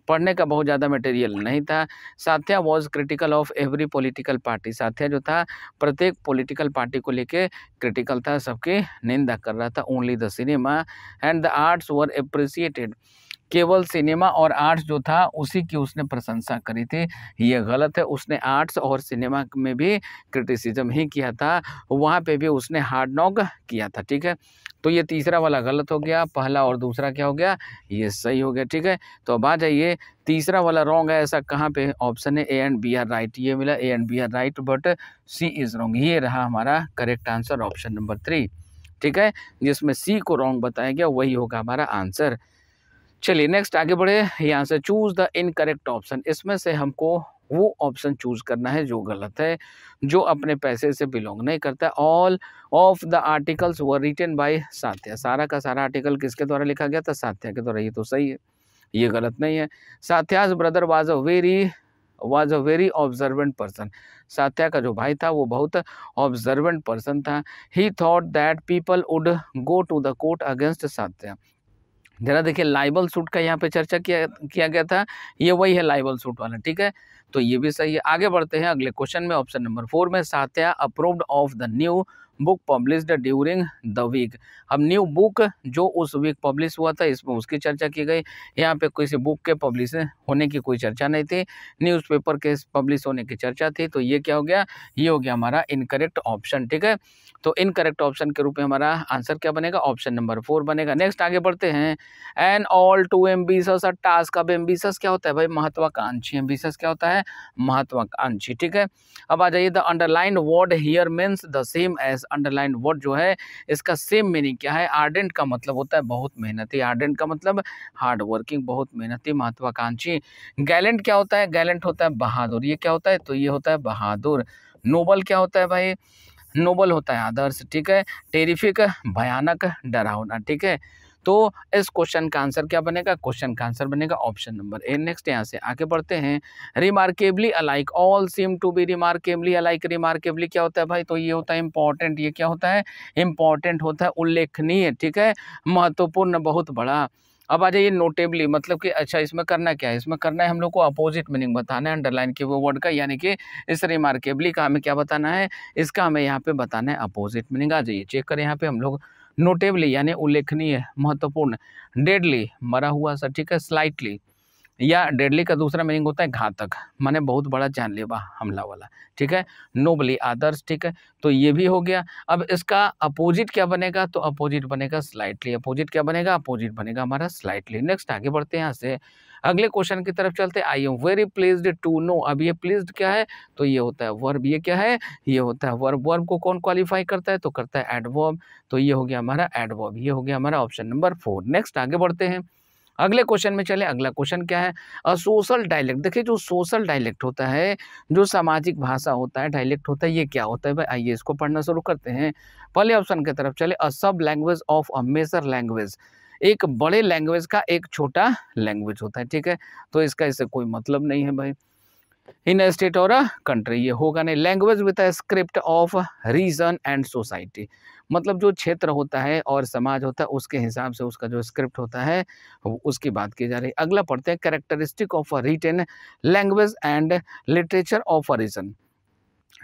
पढ़ने का बहुत ज़्यादा मटेरियल नहीं था Satya was critical of every political party Satya जो था प्रत्येक पॉलिटिकल पार्टी को लेके क्रिटिकल था सबकी निंदा कर रहा था only the cinema and the arts were appreciated केवल सिनेमा और आर्ट्स जो था उसी की उसने प्रशंसा करी थी ये गलत है उसने आर्ट्स और सिनेमा में भी क्रिटिसिज्म ही किया था वहाँ पे भी उसने हार्ड नॉक किया था ठीक है तो ये तीसरा वाला गलत हो गया पहला और दूसरा क्या हो गया ये सही हो गया ठीक है तो अब आ जाइए ये तीसरा वाला रॉन्ग है ऐसा कहाँ पे ऑप्शन है A and B are right ये मिला A and B are right but C is wrong ये रहा हमारा correct answer option number three ठीक है जिसमें सी को रॉन्ग बताया गया वही होगा हमारा आंसर चलिए नेक्स्ट आगे बढ़े यहाँ से चूज़ द इनकरेक्ट ऑप्शन इसमें से हमको वो ऑप्शन चूज करना है जो गलत है जो अपने पैसे से बिलोंग नहीं करता all of the articles were written by Satya सारा का सारा आर्टिकल किसके द्वारा लिखा गया था सात्या के द्वारा ये तो सही है ये गलत नहीं है Satya's brother was a very was a very observant person Satya का जो भाई था वो बहुत ऑब्जर्वेंट पर्सन था he thought that people would go to the court against Satya जरा देखिए लाइबल सूट का यहाँ पे चर्चा किया किया गया था ये वही है लाइबल सूट वाला ठीक है तो ये भी सही है आगे बढ़ते हैं अगले क्वेश्चन में ऑप्शन नंबर फोर में Satya approved of the new book publish during the week अब न्यू बुक जो उस वीक पब्लिश हुआ था इसमें उसकी चर्चा की गई यहाँ पे किसी बुक के पब्लिश होने की कोई चर्चा नहीं थी न्यूज़पेपर के पब्लिश होने की चर्चा थी तो ये क्या हो गया ये हो गया हमारा इनकरेक्ट ऑप्शन ठीक है तो इनकरेक्ट ऑप्शन के रूप में हमारा आंसर क्या बनेगा ऑप्शन नंबर फोर बनेगा नेक्स्ट आगे बढ़ते हैं an all too ambitious task अब एम्बिसस क्या होता है भाई महत्वाकांक्षी एम्बिसस क्या होता है महत्वाकांक्षी ठीक है अब आ जाइए the underline word here means the same as underline word जो है इसका सेम मीनिंग क्या है आर्डेंट का मतलब होता है बहुत मेहनती आर्डेंट का मतलब हार्ड वर्किंग बहुत मेहनती महत्वाकांक्षी गैलेंट क्या होता है गैलेंट होता है बहादुर ये क्या होता है तो ये होता है बहादुर नोबल क्या होता है भाई नोबल होता है आदर्श ठीक है टेरिफिक भयानक डरावना ठीक है तो इस क्वेश्चन का आंसर क्या बनेगा क्वेश्चन का आंसर बनेगा ऑप्शन नंबर ए नेक्स्ट यहाँ से आगे बढ़ते हैं remarkably alike all seem to be remarkably alike remarkably क्या होता है भाई तो ये होता है इंपॉर्टेंट ये क्या होता है इंपॉर्टेंट होता है उल्लेखनीय ठीक है महत्वपूर्ण बहुत बड़ा अब आ जाइए नोटेबली मतलब कि अच्छा इसमें करना क्या है इसमें करना है हम लोग को अपोजिट मीनिंग बताना है अंडरलाइन के वो वर्ड का यानी कि इस रिमार्केबली का हमें क्या बताना है इसका हमें यहाँ पे बताना है अपोजिट मीनिंग आ जाइए चेक करें यहाँ पे हम लोग नोटेबली यानी उल्लेखनीय महत्वपूर्ण डेडली मरा हुआ सा ठीक है स्लाइटली या डेडली का दूसरा मीनिंग होता है घातक माने बहुत बड़ा जानलेवा हमला वाला ठीक है नोबली आदर्श ठीक है तो ये भी हो गया अब इसका अपोजिट क्या बनेगा तो अपोजिट बनेगा स्लाइटली अपोजिट क्या बनेगा अपोजिट बनेगा हमारा स्लाइटली नेक्स्ट आगे बढ़ते हैं यहाँ से अगले क्वेश्चन की तरफ चलते हैं I am very pleased to know अब ये प्लीज क्या है तो ये होता है वर्ब ये क्या है ये होता है वर्ब वर्ब को कौन क्वालिफाई करता है तो करता है एडवर्ब तो ये हो गया हमारा एडवर्ब ये हो गया हमारा ऑप्शन नंबर फोर नेक्स्ट आगे बढ़ते हैं अगले क्वेश्चन में चले अगला क्वेश्चन क्या है सोशल डायलेक्ट देखिए जो सोशल डायलेक्ट होता है जो सामाजिक भाषा होता है डायलेक्ट होता है ये क्या होता है भाई आइए इसको पढ़ना शुरू करते हैं पहले ऑप्शन की तरफ चले a sub language of a major language एक बड़े लैंग्वेज का एक छोटा लैंग्वेज होता है ठीक है तो इसका इससे कोई मतलब नहीं है भाई इन अ स्टेट और अ कंट्री ये होगा नहीं language with a script of region and society मतलब जो क्षेत्र होता है और समाज होता है उसके हिसाब से उसका जो स्क्रिप्ट होता है उसकी बात की जा रही है अगला पढ़ते हैं characteristic of a written language and literature of a region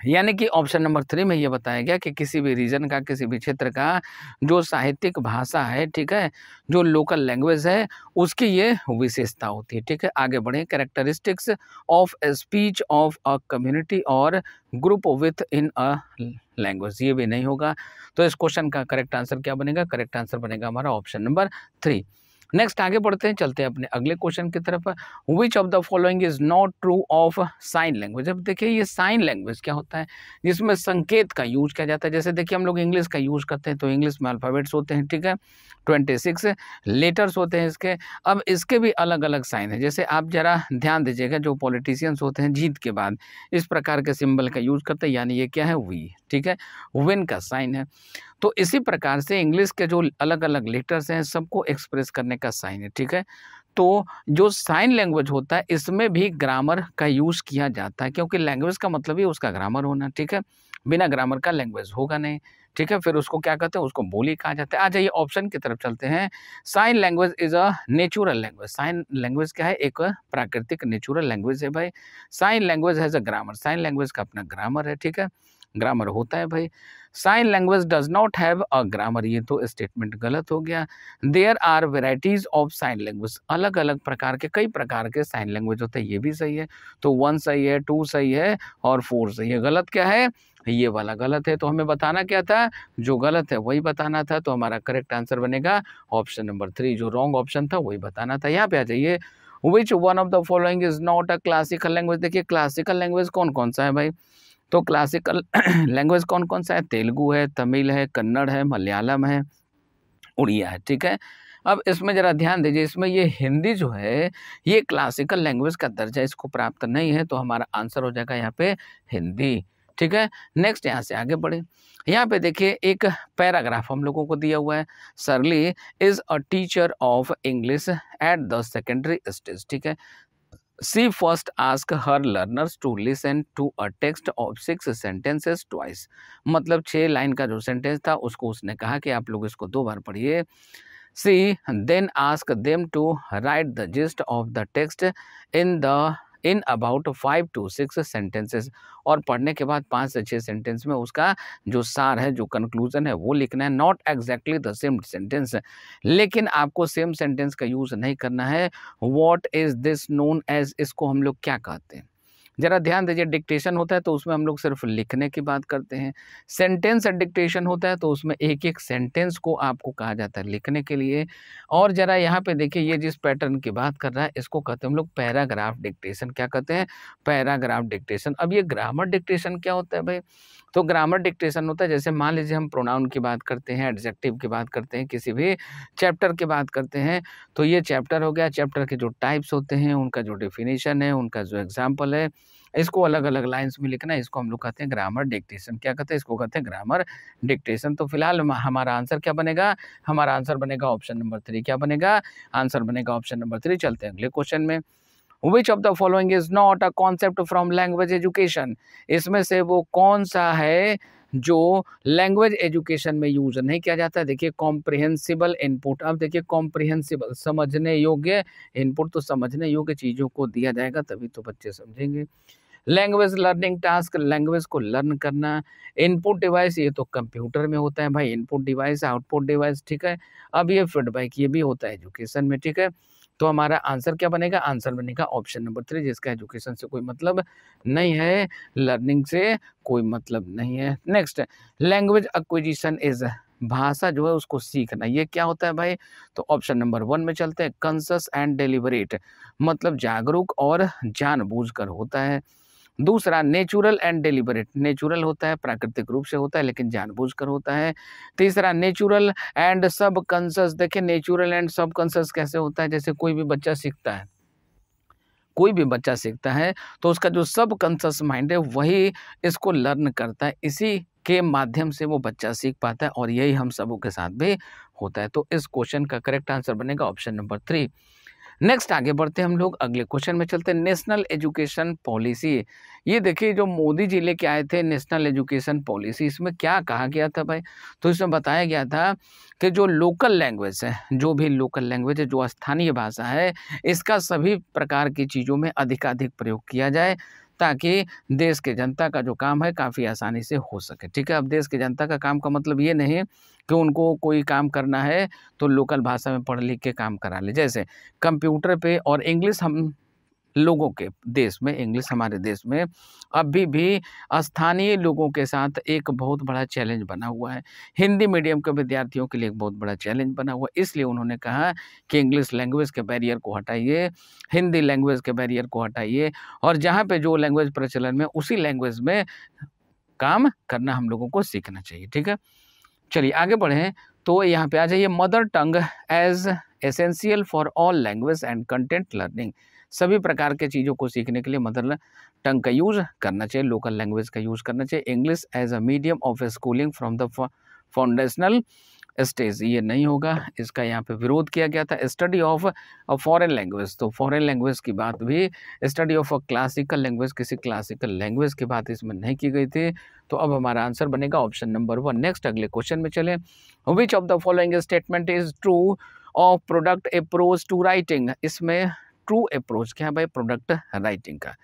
यानी कि ऑप्शन नंबर थ्री में ये बताया गया कि किसी भी रीजन का किसी भी क्षेत्र का जो साहित्यिक भाषा है ठीक है जो लोकल लैंग्वेज है उसकी ये विशेषता होती है ठीक है आगे बढ़े characteristics of speech of a community और group within a language ये भी नहीं होगा तो इस क्वेश्चन का करेक्ट आंसर क्या बनेगा करेक्ट आंसर बनेगा हमारा ऑप्शन नंबर थ्री नेक्स्ट आगे बढ़ते हैं चलते हैं अपने अगले क्वेश्चन की तरफ which of the following is not true of sign language अब देखिए ये साइन लैंग्वेज क्या होता है जिसमें संकेत का यूज किया जाता है जैसे देखिए हम लोग इंग्लिश का यूज करते हैं तो इंग्लिश में अल्फ़ाबेट्स होते हैं ठीक है ट्वेंटी सिक्स लेटर्स होते हैं इसके अब इसके भी अलग अलग साइन है जैसे आप ज़रा ध्यान दीजिएगा जो पॉलिटिशियंस होते हैं जीत के बाद इस प्रकार के सिंबल का यूज करते हैं यानी ये क्या है वी ठीक है विन का साइन है तो इसी प्रकार से इंग्लिश के जो अलग अलग लेटर्स हैं सबको एक्सप्रेस करने का साइन है ठीक है तो जो साइन लैंग्वेज होता है इसमें भी ग्रामर का यूज़ किया जाता है क्योंकि लैंग्वेज का मतलब ही उसका ग्रामर होना ठीक है बिना ग्रामर का लैंग्वेज होगा नहीं ठीक है फिर उसको क्या कहते हैं उसको बोली कहा जाता है आ जाइए ऑप्शन की तरफ चलते हैं sign language is a natural language sign language क्या है एक प्राकृतिक नेचुरल लैंग्वेज है भाई sign language has a grammar sign language का अपना ग्रामर है ठीक है ग्रामर होता है भाई sign language does not have a grammar ये तो स्टेटमेंट गलत हो गया there are varieties of sign language अलग अलग प्रकार के कई प्रकार के साइन लैंग्वेज होते हैं ये भी सही है तो वन सही है टू सही है और फोर सही है गलत क्या है ये वाला गलत है तो हमें बताना क्या था जो गलत है वही बताना था तो हमारा करेक्ट आंसर बनेगा ऑप्शन नंबर थ्री जो रॉन्ग ऑप्शन था वही बताना था यहाँ पे आ जाइए which one of the following is not a classical language देखिए क्लासिकल लैंग्वेज कौन कौन सा है भाई तो क्लासिकल लैंग्वेज कौन कौन सा है तेलुगु है तमिल है कन्नड़ है मलयालम है उड़िया है ठीक है अब इसमें ज़रा ध्यान दीजिए इसमें ये हिंदी जो है ये क्लासिकल लैंग्वेज का दर्जा इसको प्राप्त नहीं है तो हमारा आंसर हो जाएगा यहाँ पे हिंदी ठीक है नेक्स्ट यहाँ से आगे बढ़े यहाँ पे देखिए एक पैराग्राफ हम लोगों को दिया हुआ है Shirley is a teacher of English at the secondary stage ठीक है She first asked her learners to listen to a text of six sentences twice. मतलब छः लाइन का जो सेंटेंस था उसको उसने कहा कि आप लोग इसको दो बार पढ़िए see then ask them to write the gist of the text in the in about five to six sentences और पढ़ने के बाद पाँच से छः सेंटेंस में उसका जो सार है जो कंक्लूजन है वो लिखना है not exactly the same sentence लेकिन आपको सेम सेंटेंस का यूज़ नहीं करना है what is this known as इसको हम लोग क्या कहते हैं ज़रा ध्यान दीजिए डिक्टेशन होता है तो उसमें हम लोग सिर्फ लिखने की बात करते हैं सेंटेंस डिक्टेशन होता है तो उसमें एक एक सेंटेंस को आपको कहा जाता है लिखने के लिए और ज़रा यहाँ पे देखिए ये जिस पैटर्न की बात कर रहा है इसको कहते हैं हम लोग पैराग्राफ डिक्टेशन क्या कहते हैं पैराग्राफ डिक्टेशन अब ये ग्रामर डिक्टेशन क्या होता है भाई तो ग्रामर डिक्टेशन होता है जैसे मान लीजिए हम प्रोनाउन की बात करते हैं एडजेक्टिव की बात करते हैं किसी भी चैप्टर की बात करते हैं तो ये चैप्टर हो गया चैप्टर के जो टाइप्स होते हैं उनका जो डिफिनेशन है उनका जो एग्जाम्पल है इसको अलग अलग लाइन्स में लिखना है इसको हम लोग कहते हैं ग्रामर डिक्टेशन क्या कहते हैं इसको कहते हैं ग्रामर डिक्टेशन तो फिलहाल हमारा आंसर क्या बनेगा हमारा आंसर बनेगा ऑप्शन नंबर थ्री क्या बनेगा आंसर बनेगा ऑप्शन नंबर थ्री चलते हैं अगले क्वेश्चन में which of the following is not a concept from language education इसमें से वो कौन सा है जो लैंग्वेज एजुकेशन में यूज नहीं किया जाता है देखिए कॉम्प्रिहेंसिबल इनपुट अब देखिए कॉम्प्रिहेंसिबल समझने योग्य इनपुट तो समझने योग्य चीज़ों को दिया जाएगा तभी तो बच्चे समझेंगे लैंग्वेज लर्निंग टास्क लैंग्वेज को लर्न करना इनपुट डिवाइस ये तो कंप्यूटर में होता है भाई इनपुट डिवाइस आउटपुट डिवाइस ठीक है अब ये फीडबैक ये भी होता है एजुकेशन में ठीक है तो हमारा आंसर क्या बनेगा आंसर बनेगा ऑप्शन नंबर थ्री जिसका एजुकेशन से कोई मतलब नहीं है लर्निंग से कोई मतलब नहीं है नेक्स्ट लैंग्वेज अक्विजिशन इज भाषा जो है उसको सीखना ये क्या होता है भाई तो ऑप्शन नंबर वन में चलते हैं कंसस एंड डिलीवरेट मतलब जागरूक और जानबूझकर होता है दूसरा नेचुरल एंड डिलीबरेट नेचुरल होता है प्राकृतिक रूप से होता है लेकिन जानबूझकर होता है तीसरा नेचुरल एंड सब कॉन्सस देखिए नेचुरल एंड सब कॉन्सस कैसे होता है जैसे कोई भी बच्चा सीखता है कोई भी बच्चा सीखता है तो उसका जो सब कॉन्सस माइंड है वही इसको लर्न करता है इसी के माध्यम से वो बच्चा सीख पाता है और यही हम सबों के साथ भी होता है तो इस क्वेश्चन का करेक्ट आंसर बनेगा ऑप्शन नंबर थ्री नेक्स्ट आगे बढ़ते हम लोग अगले क्वेश्चन में चलते हैं नेशनल एजुकेशन पॉलिसी ये देखिए जो मोदी जी लेके आए थे नेशनल एजुकेशन पॉलिसी इसमें क्या कहा गया था भाई तो इसमें बताया गया था कि जो लोकल लैंग्वेज है जो भी लोकल लैंग्वेज है जो स्थानीय भाषा है इसका सभी प्रकार की चीज़ों में अधिकाधिक प्रयोग किया जाए ताकि देश के जनता का जो काम है काफ़ी आसानी से हो सके ठीक है अब देश के जनता का काम का मतलब ये नहीं कि उनको कोई काम करना है तो लोकल भाषा में पढ़ लिख के काम करा ले जैसे कंप्यूटर पे और इंग्लिश हम लोगों के देश में इंग्लिश हमारे देश में अभी भी स्थानीय लोगों के साथ एक बहुत बड़ा चैलेंज बना हुआ है हिंदी मीडियम के विद्यार्थियों के लिए एक बहुत बड़ा चैलेंज बना हुआ है इसलिए उन्होंने कहा कि इंग्लिश लैंग्वेज के बैरियर को हटाइए हिंदी लैंग्वेज के बैरियर को हटाइए और जहाँ पर जो लैंग्वेज प्रचलन में उसी लैंग्वेज में काम करना हम लोगों को सीखना चाहिए ठीक है चलिए आगे बढ़ें तो यहाँ पे आ जाइए mother tongue as essential for all language and content learning सभी प्रकार के चीज़ों को सीखने के लिए मदर टंग का यूज़ करना चाहिए लोकल लैंग्वेज का यूज़ करना चाहिए English as a medium of schooling from the foundational stage ये नहीं होगा इसका यहाँ पे विरोध किया गया था study of a foreign language तो फॉरेन लैंग्वेज की बात भी study of a classical language किसी क्लासिकल लैंग्वेज की बात इसमें नहीं की गई थी तो अब हमारा आंसर बनेगा ऑप्शन नंबर वन नेक्स्ट अगले क्वेश्चन में चले which of the following statement is true of product approach to writing इसमें ट्रू अप्रोच क्या है भाई प्रोडक्ट राइटिंग का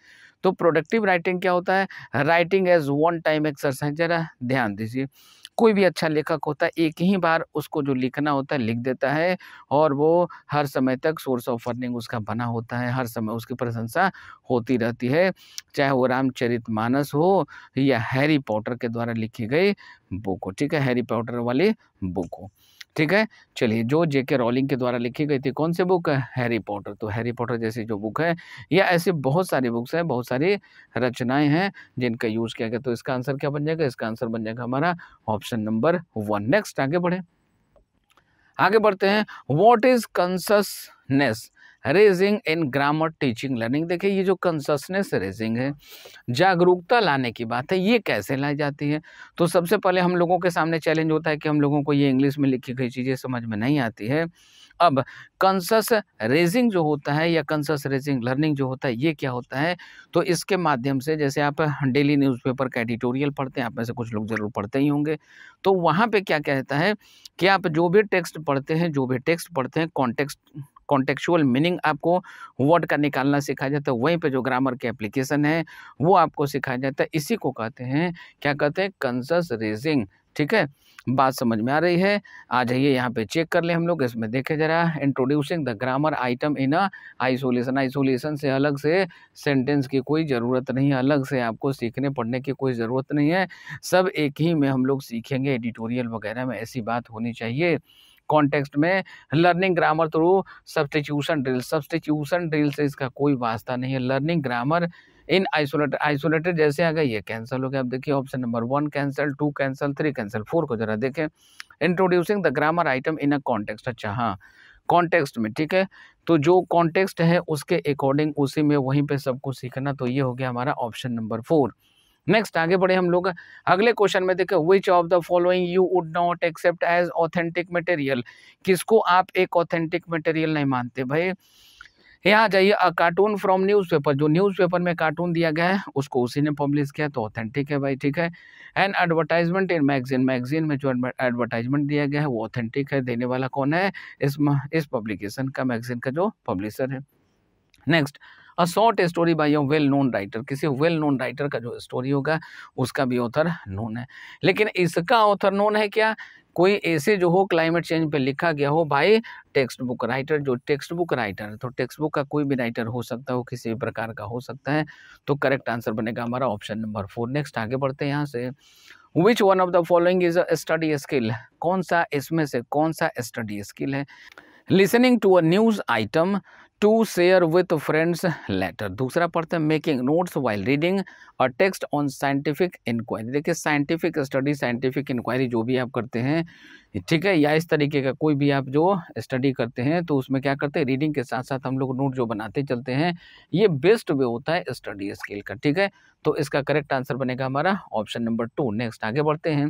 तो प्रोडक्टिव राइटिंग क्या होता है writing as one time exercise जरा ध्यान दीजिए कोई भी अच्छा लेखक होता है एक ही बार उसको जो लिखना होता है लिख देता है और वो हर समय तक सोर्स ऑफ अर्निंग उसका बना होता है हर समय उसकी प्रशंसा होती रहती है चाहे वो रामचरित मानस हो या हैरी पॉटर के द्वारा लिखी गई बुक हो ठीक है हैरी पॉटर वाली बुक हो ठीक है चलिए जो जेके रॉलिंग के द्वारा लिखी गई थी कौन सी बुक है हैरी पॉटर तो हैरी पॉटर जैसी जो बुक है या ऐसे बहुत सारी बुक्स हैं बहुत सारी रचनाएं हैं जिनका यूज़ किया गया तो इसका आंसर क्या बन जाएगा इसका आंसर बन जाएगा हमारा ऑप्शन नंबर वन नेक्स्ट आगे बढ़े आगे बढ़ते हैं what is consciousness raising in grammar teaching learning देखिए ये जो कंससनेस रेजिंग है जागरूकता लाने की बात है ये कैसे लाई जाती है तो सबसे पहले हम लोगों के सामने चैलेंज होता है कि हम लोगों को ये इंग्लिश में लिखी गई चीज़ें समझ में नहीं आती है अब कंसस रेजिंग जो होता है या कंसस रेजिंग लर्निंग जो होता है ये क्या होता है तो इसके माध्यम से जैसे आप डेली न्यूज़पेपर का एडिटोरियल पढ़ते हैं आप में से कुछ लोग ज़रूर पढ़ते ही होंगे तो वहाँ पे क्या कहता है कि आप जो भी टेक्स्ट पढ़ते हैं जो भी टेक्स्ट पढ़ते हैं कॉन्टेक्स्ट कॉन्टेक्चुअल मीनिंग आपको वर्ड का निकालना सिखाया जाता है वहीं पे जो ग्रामर के एप्लीकेशन है वो आपको सिखाया जाता है इसी को कहते हैं क्या कहते हैं कंसस रेजिंग ठीक है बात समझ में आ रही है आ जाइए यहाँ पे चेक कर ले हम लोग इसमें देखे जरा introducing the grammar item in a isolation isolation से अलग से सेंटेंस की कोई ज़रूरत नहीं है अलग से आपको सीखने पढ़ने की कोई ज़रूरत नहीं है सब एक ही में हम लोग सीखेंगे एडिटोरियल वगैरह में ऐसी बात होनी चाहिए कॉन्टेक्स्ट में learning grammar through substitution drill substitution drill से इसका कोई वास्ता नहीं है learning grammar in isolated isolated जैसे आ गई ये कैंसिल हो गया अब देखिए option number one cancel two cancel three cancel four को जरा देखें introducing the grammar item in a context अच्छा हाँ कॉन्टेक्स्ट में ठीक है तो जो कॉन्टेक्स्ट है उसके अकॉर्डिंग उसी में वहीं पे सबको सीखना तो ये हो गया हमारा ऑप्शन नंबर फोर नेक्स्ट आगे बढ़े हम लोग अगले क्वेश्चन में देखें which of the following you would not accept as authentic material किसको आप एक ऑथेंटिक मटेरियल नहीं मानते भाई यहाँ जाइए अ कार्टून फ्रॉम न्यूज़पेपर जो न्यूज़पेपर में कार्टून दिया गया है उसको उसी ने पब्लिश किया तो ऑथेंटिक है भाई ठीक है and advertisement in magazine magazine में जो एडवर्टाइजमेंट दिया गया है वो ऑथेंटिक है देने वाला कौन है इस इस पब्लिकेशन का मैगजीन का जो पब्लिशर है next a short story by a well known writer किसी वेल नोन राइटर का जो स्टोरी होगा उसका भी ऑथर नोन है लेकिन इसका ऑथर नोन है क्या कोई ऐसे जो हो क्लाइमेट चेंज पे लिखा गया हो बाय टेक्स्ट बुक राइटर जो टेक्स्ट बुक राइटर तो टेक्स्ट बुक का कोई भी राइटर हो सकता हो किसी भी प्रकार का हो सकता है तो करेक्ट आंसर बनेगा हमारा ऑप्शन नंबर फोर नेक्स्ट आगे बढ़ते हैं यहाँ से which one of the following is a study skill कौन सा इसमें से कौन सा स्टडी स्किल है listening to a news item to share with friends letter दूसरा पढ़ते हैं मेकिंग नोट्स वाइल रीडिंग और टेक्स्ट ऑन साइंटिफिक इंक्वायरी देखिए साइंटिफिक स्टडी साइंटिफिक इंक्वायरी जो भी आप करते हैं ठीक है या इस तरीके का कोई भी आप जो स्टडी करते हैं तो उसमें क्या करते हैं रीडिंग के साथ साथ हम लोग नोट जो बनाते चलते हैं ये बेस्ट वे होता है स्टडी स्किल का ठीक है तो इसका करेक्ट आंसर बनेगा हमारा ऑप्शन नंबर टू नेक्स्ट आगे बढ़ते हैं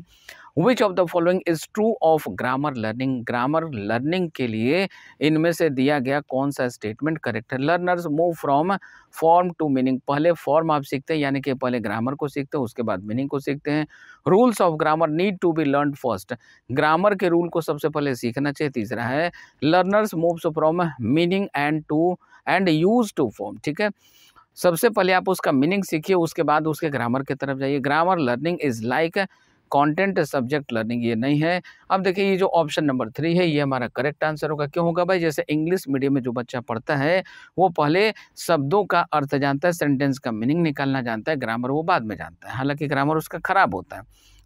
which of the following is true of grammar learning grammar learning के लिए इनमें से दिया गया कौन सा स्टेटमेंट करेक्ट है learners move from form to meaning पहले फॉर्म आप सीखते हैं यानी कि पहले ग्रामर को सीखते हैं उसके बाद मीनिंग को सीखते हैं rules of grammar need to be learn first grammar के रूल को सबसे पहले सीखना चाहिए तीसरा है learners moves from meaning and to and use to form ठीक है सबसे पहले आप उसका मीनिंग सीखिए उसके बाद उसके ग्रामर की तरफ जाइए grammar learning is like content subject learning ये नहीं है अब देखिए ये जो ऑप्शन नंबर थ्री है ये हमारा करेक्ट आंसर होगा क्यों होगा भाई जैसे इंग्लिश मीडियम में जो बच्चा पढ़ता है वो पहले शब्दों का अर्थ जानता है सेंटेंस का मीनिंग निकालना जानता है ग्रामर वो बाद में जानता है हालांकि ग्रामर उसका ख़राब होता है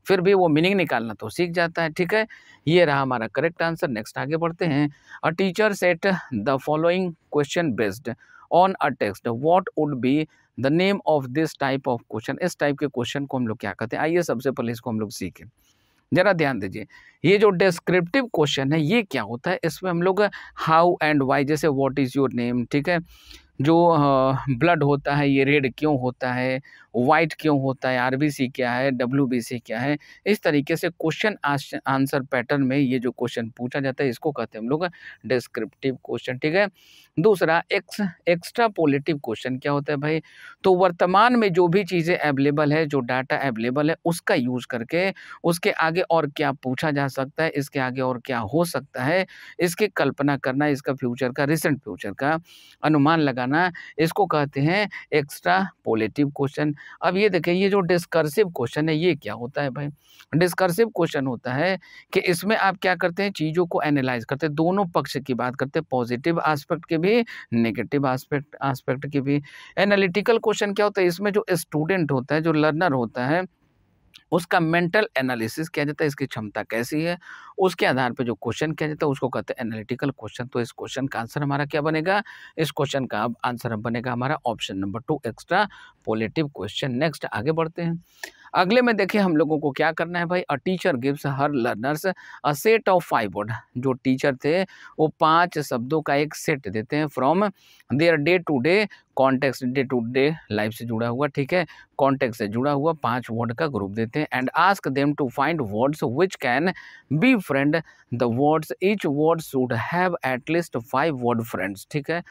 फिर भी वो मीनिंग निकालना तो सीख जाता है ठीक है ये रहा हमारा करेक्ट आंसर नेक्स्ट आगे बढ़ते हैं a teacher set the following question based on a text what would be the name of this type of question इस टाइप के क्वेश्चन को हम लोग क्या कहते हैं आइए सबसे पहले इसको हम लोग सीखें जरा ध्यान दीजिए ये जो डिस्क्रिप्टिव क्वेश्चन है ये क्या होता है इसमें हम लोग हाउ एंड वाई जैसे व्हाट इज़ योर नेम ठीक है जो ब्लड होता है ये रेड क्यों होता है वाइट क्यों होता है आरबीसी क्या है डब्ल्यूबीसी क्या है इस तरीके से क्वेश्चन आंसर पैटर्न में ये जो क्वेश्चन पूछा जाता है इसको कहते हैं हम लोग डिस्क्रिप्टिव क्वेश्चन ठीक है दूसरा एक्स एक्स्ट्रा पॉलिटिव क्वेश्चन क्या होता है भाई तो वर्तमान में जो भी चीज़ें अवेलेबल है जो डाटा अवेलेबल है उसका यूज करके उसके आगे और क्या पूछा जा सकता है इसके आगे और क्या हो सकता है इसकी कल्पना करना इसका फ्यूचर का रिसेंट फ्यूचर का अनुमान लगाना बताना इसको कहते हैं एक्स्ट्रा पोलेटिव क्वेश्चन अब ये देखें ये जो डिस्कर्सिव क्वेश्चन है ये क्या होता है भाई डिस्कर्सिव क्वेश्चन होता है कि इसमें आप क्या करते हैं चीज़ों को एनालाइज करते हैं दोनों पक्ष की बात करते हैं पॉजिटिव आस्पेक्ट के भी नेगेटिव आस्पेक्ट आस्पेक्ट के भी एनालिटिकल क्वेश्चन क्या होता है इसमें जो स्टूडेंट होता है जो लर्नर होता है उसका मेंटल एनालिसिस किया जाता है इसकी क्षमता कैसी है उसके आधार पर जो क्वेश्चन किया जाता है उसको कहते हैं एनालिटिकल क्वेश्चन तो इस क्वेश्चन का आंसर हमारा क्या बनेगा इस क्वेश्चन का अब आंसर बनेगा हमारा option number two extrapolative question next आगे बढ़ते हैं अगले में देखिए हम लोगों को क्या करना है भाई a teacher gives her learners a set of five word जो टीचर थे वो पांच शब्दों का एक सेट देते हैं from their day to day context day to day life से जुड़ा हुआ ठीक है कॉन्टेक्स्ट से जुड़ा हुआ पांच वर्ड का ग्रुप देते हैं and ask them to find words which can be friend the words each word should have at least five word friends ठीक है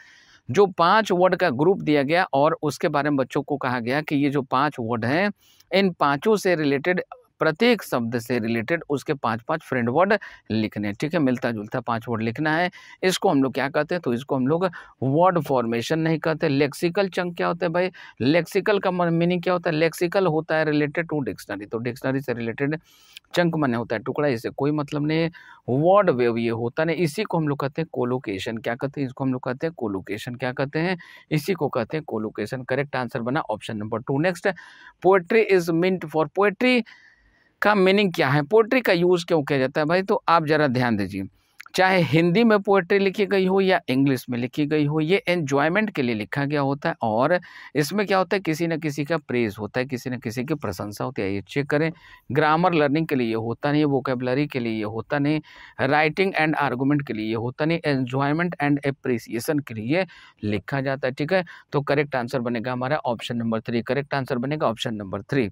जो पांच वर्ड का ग्रुप दिया गया और उसके बारे में बच्चों को कहा गया कि ये जो पांच वर्ड हैं इन पाँचों से रिलेटेड प्रत्येक शब्द से रिलेटेड उसके पाँच पाँच फ्रेंड वर्ड लिखने हैं ठीक है मिलता जुलता पाँच वर्ड लिखना है इसको हम लोग क्या कहते हैं तो इसको हम लोग वर्ड फॉर्मेशन नहीं कहते लेक्सिकल चंक क्या होता है भाई लेक्सिकल का मीनिंग क्या होता है लेक्सिकल होता है रिलेटेड टू डिक्शनरी तो डिक्शनरी से रिलेटेड चंक मने होता है टुकड़ा इसे कोई मतलब नहीं वर्ड वेव ये होता नहीं इसी को हम लोग कहते हैं कोलोकेशन क्या कहते हैं इसको हम लोग कहते हैं कोलोकेशन क्या कहते हैं इसी को कहते हैं कोलोकेशन करेक्ट आंसर बना option number two next poetry is meant for poetry का मीनिंग क्या है पोइट्री का यूज़ क्यों किया जाता है भाई तो आप ज़रा ध्यान दीजिए चाहे हिंदी में पोइट्री लिखी गई हो या इंग्लिश में लिखी गई हो ये एन्जॉयमेंट के लिए लिखा गया होता है और इसमें क्या होता है किसी न किसी का प्रेज होता है किसी न किसी की प्रशंसा होती है ये चेक करें ग्रामर लर्निंग के लिए ये होता नहीं वोकेबलरी के लिए ये होता नहीं राइटिंग एंड आर्गूमेंट के लिए ये होता नहीं एन्जॉयमेंट एंड अप्रिसिएसन के लिए लिखा जाता है ठीक है तो करेक्ट आंसर बनेगा हमारा option number three correct answer बनेगा ऑप्शन नंबर थ्री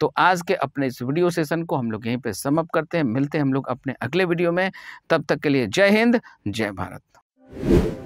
तो आज के अपने इस वीडियो सेशन को हम लोग यहीं पर समअप करते हैं मिलते हैं हम लोग अपने अगले वीडियो में तब तक के लिए जय हिंद जय भारत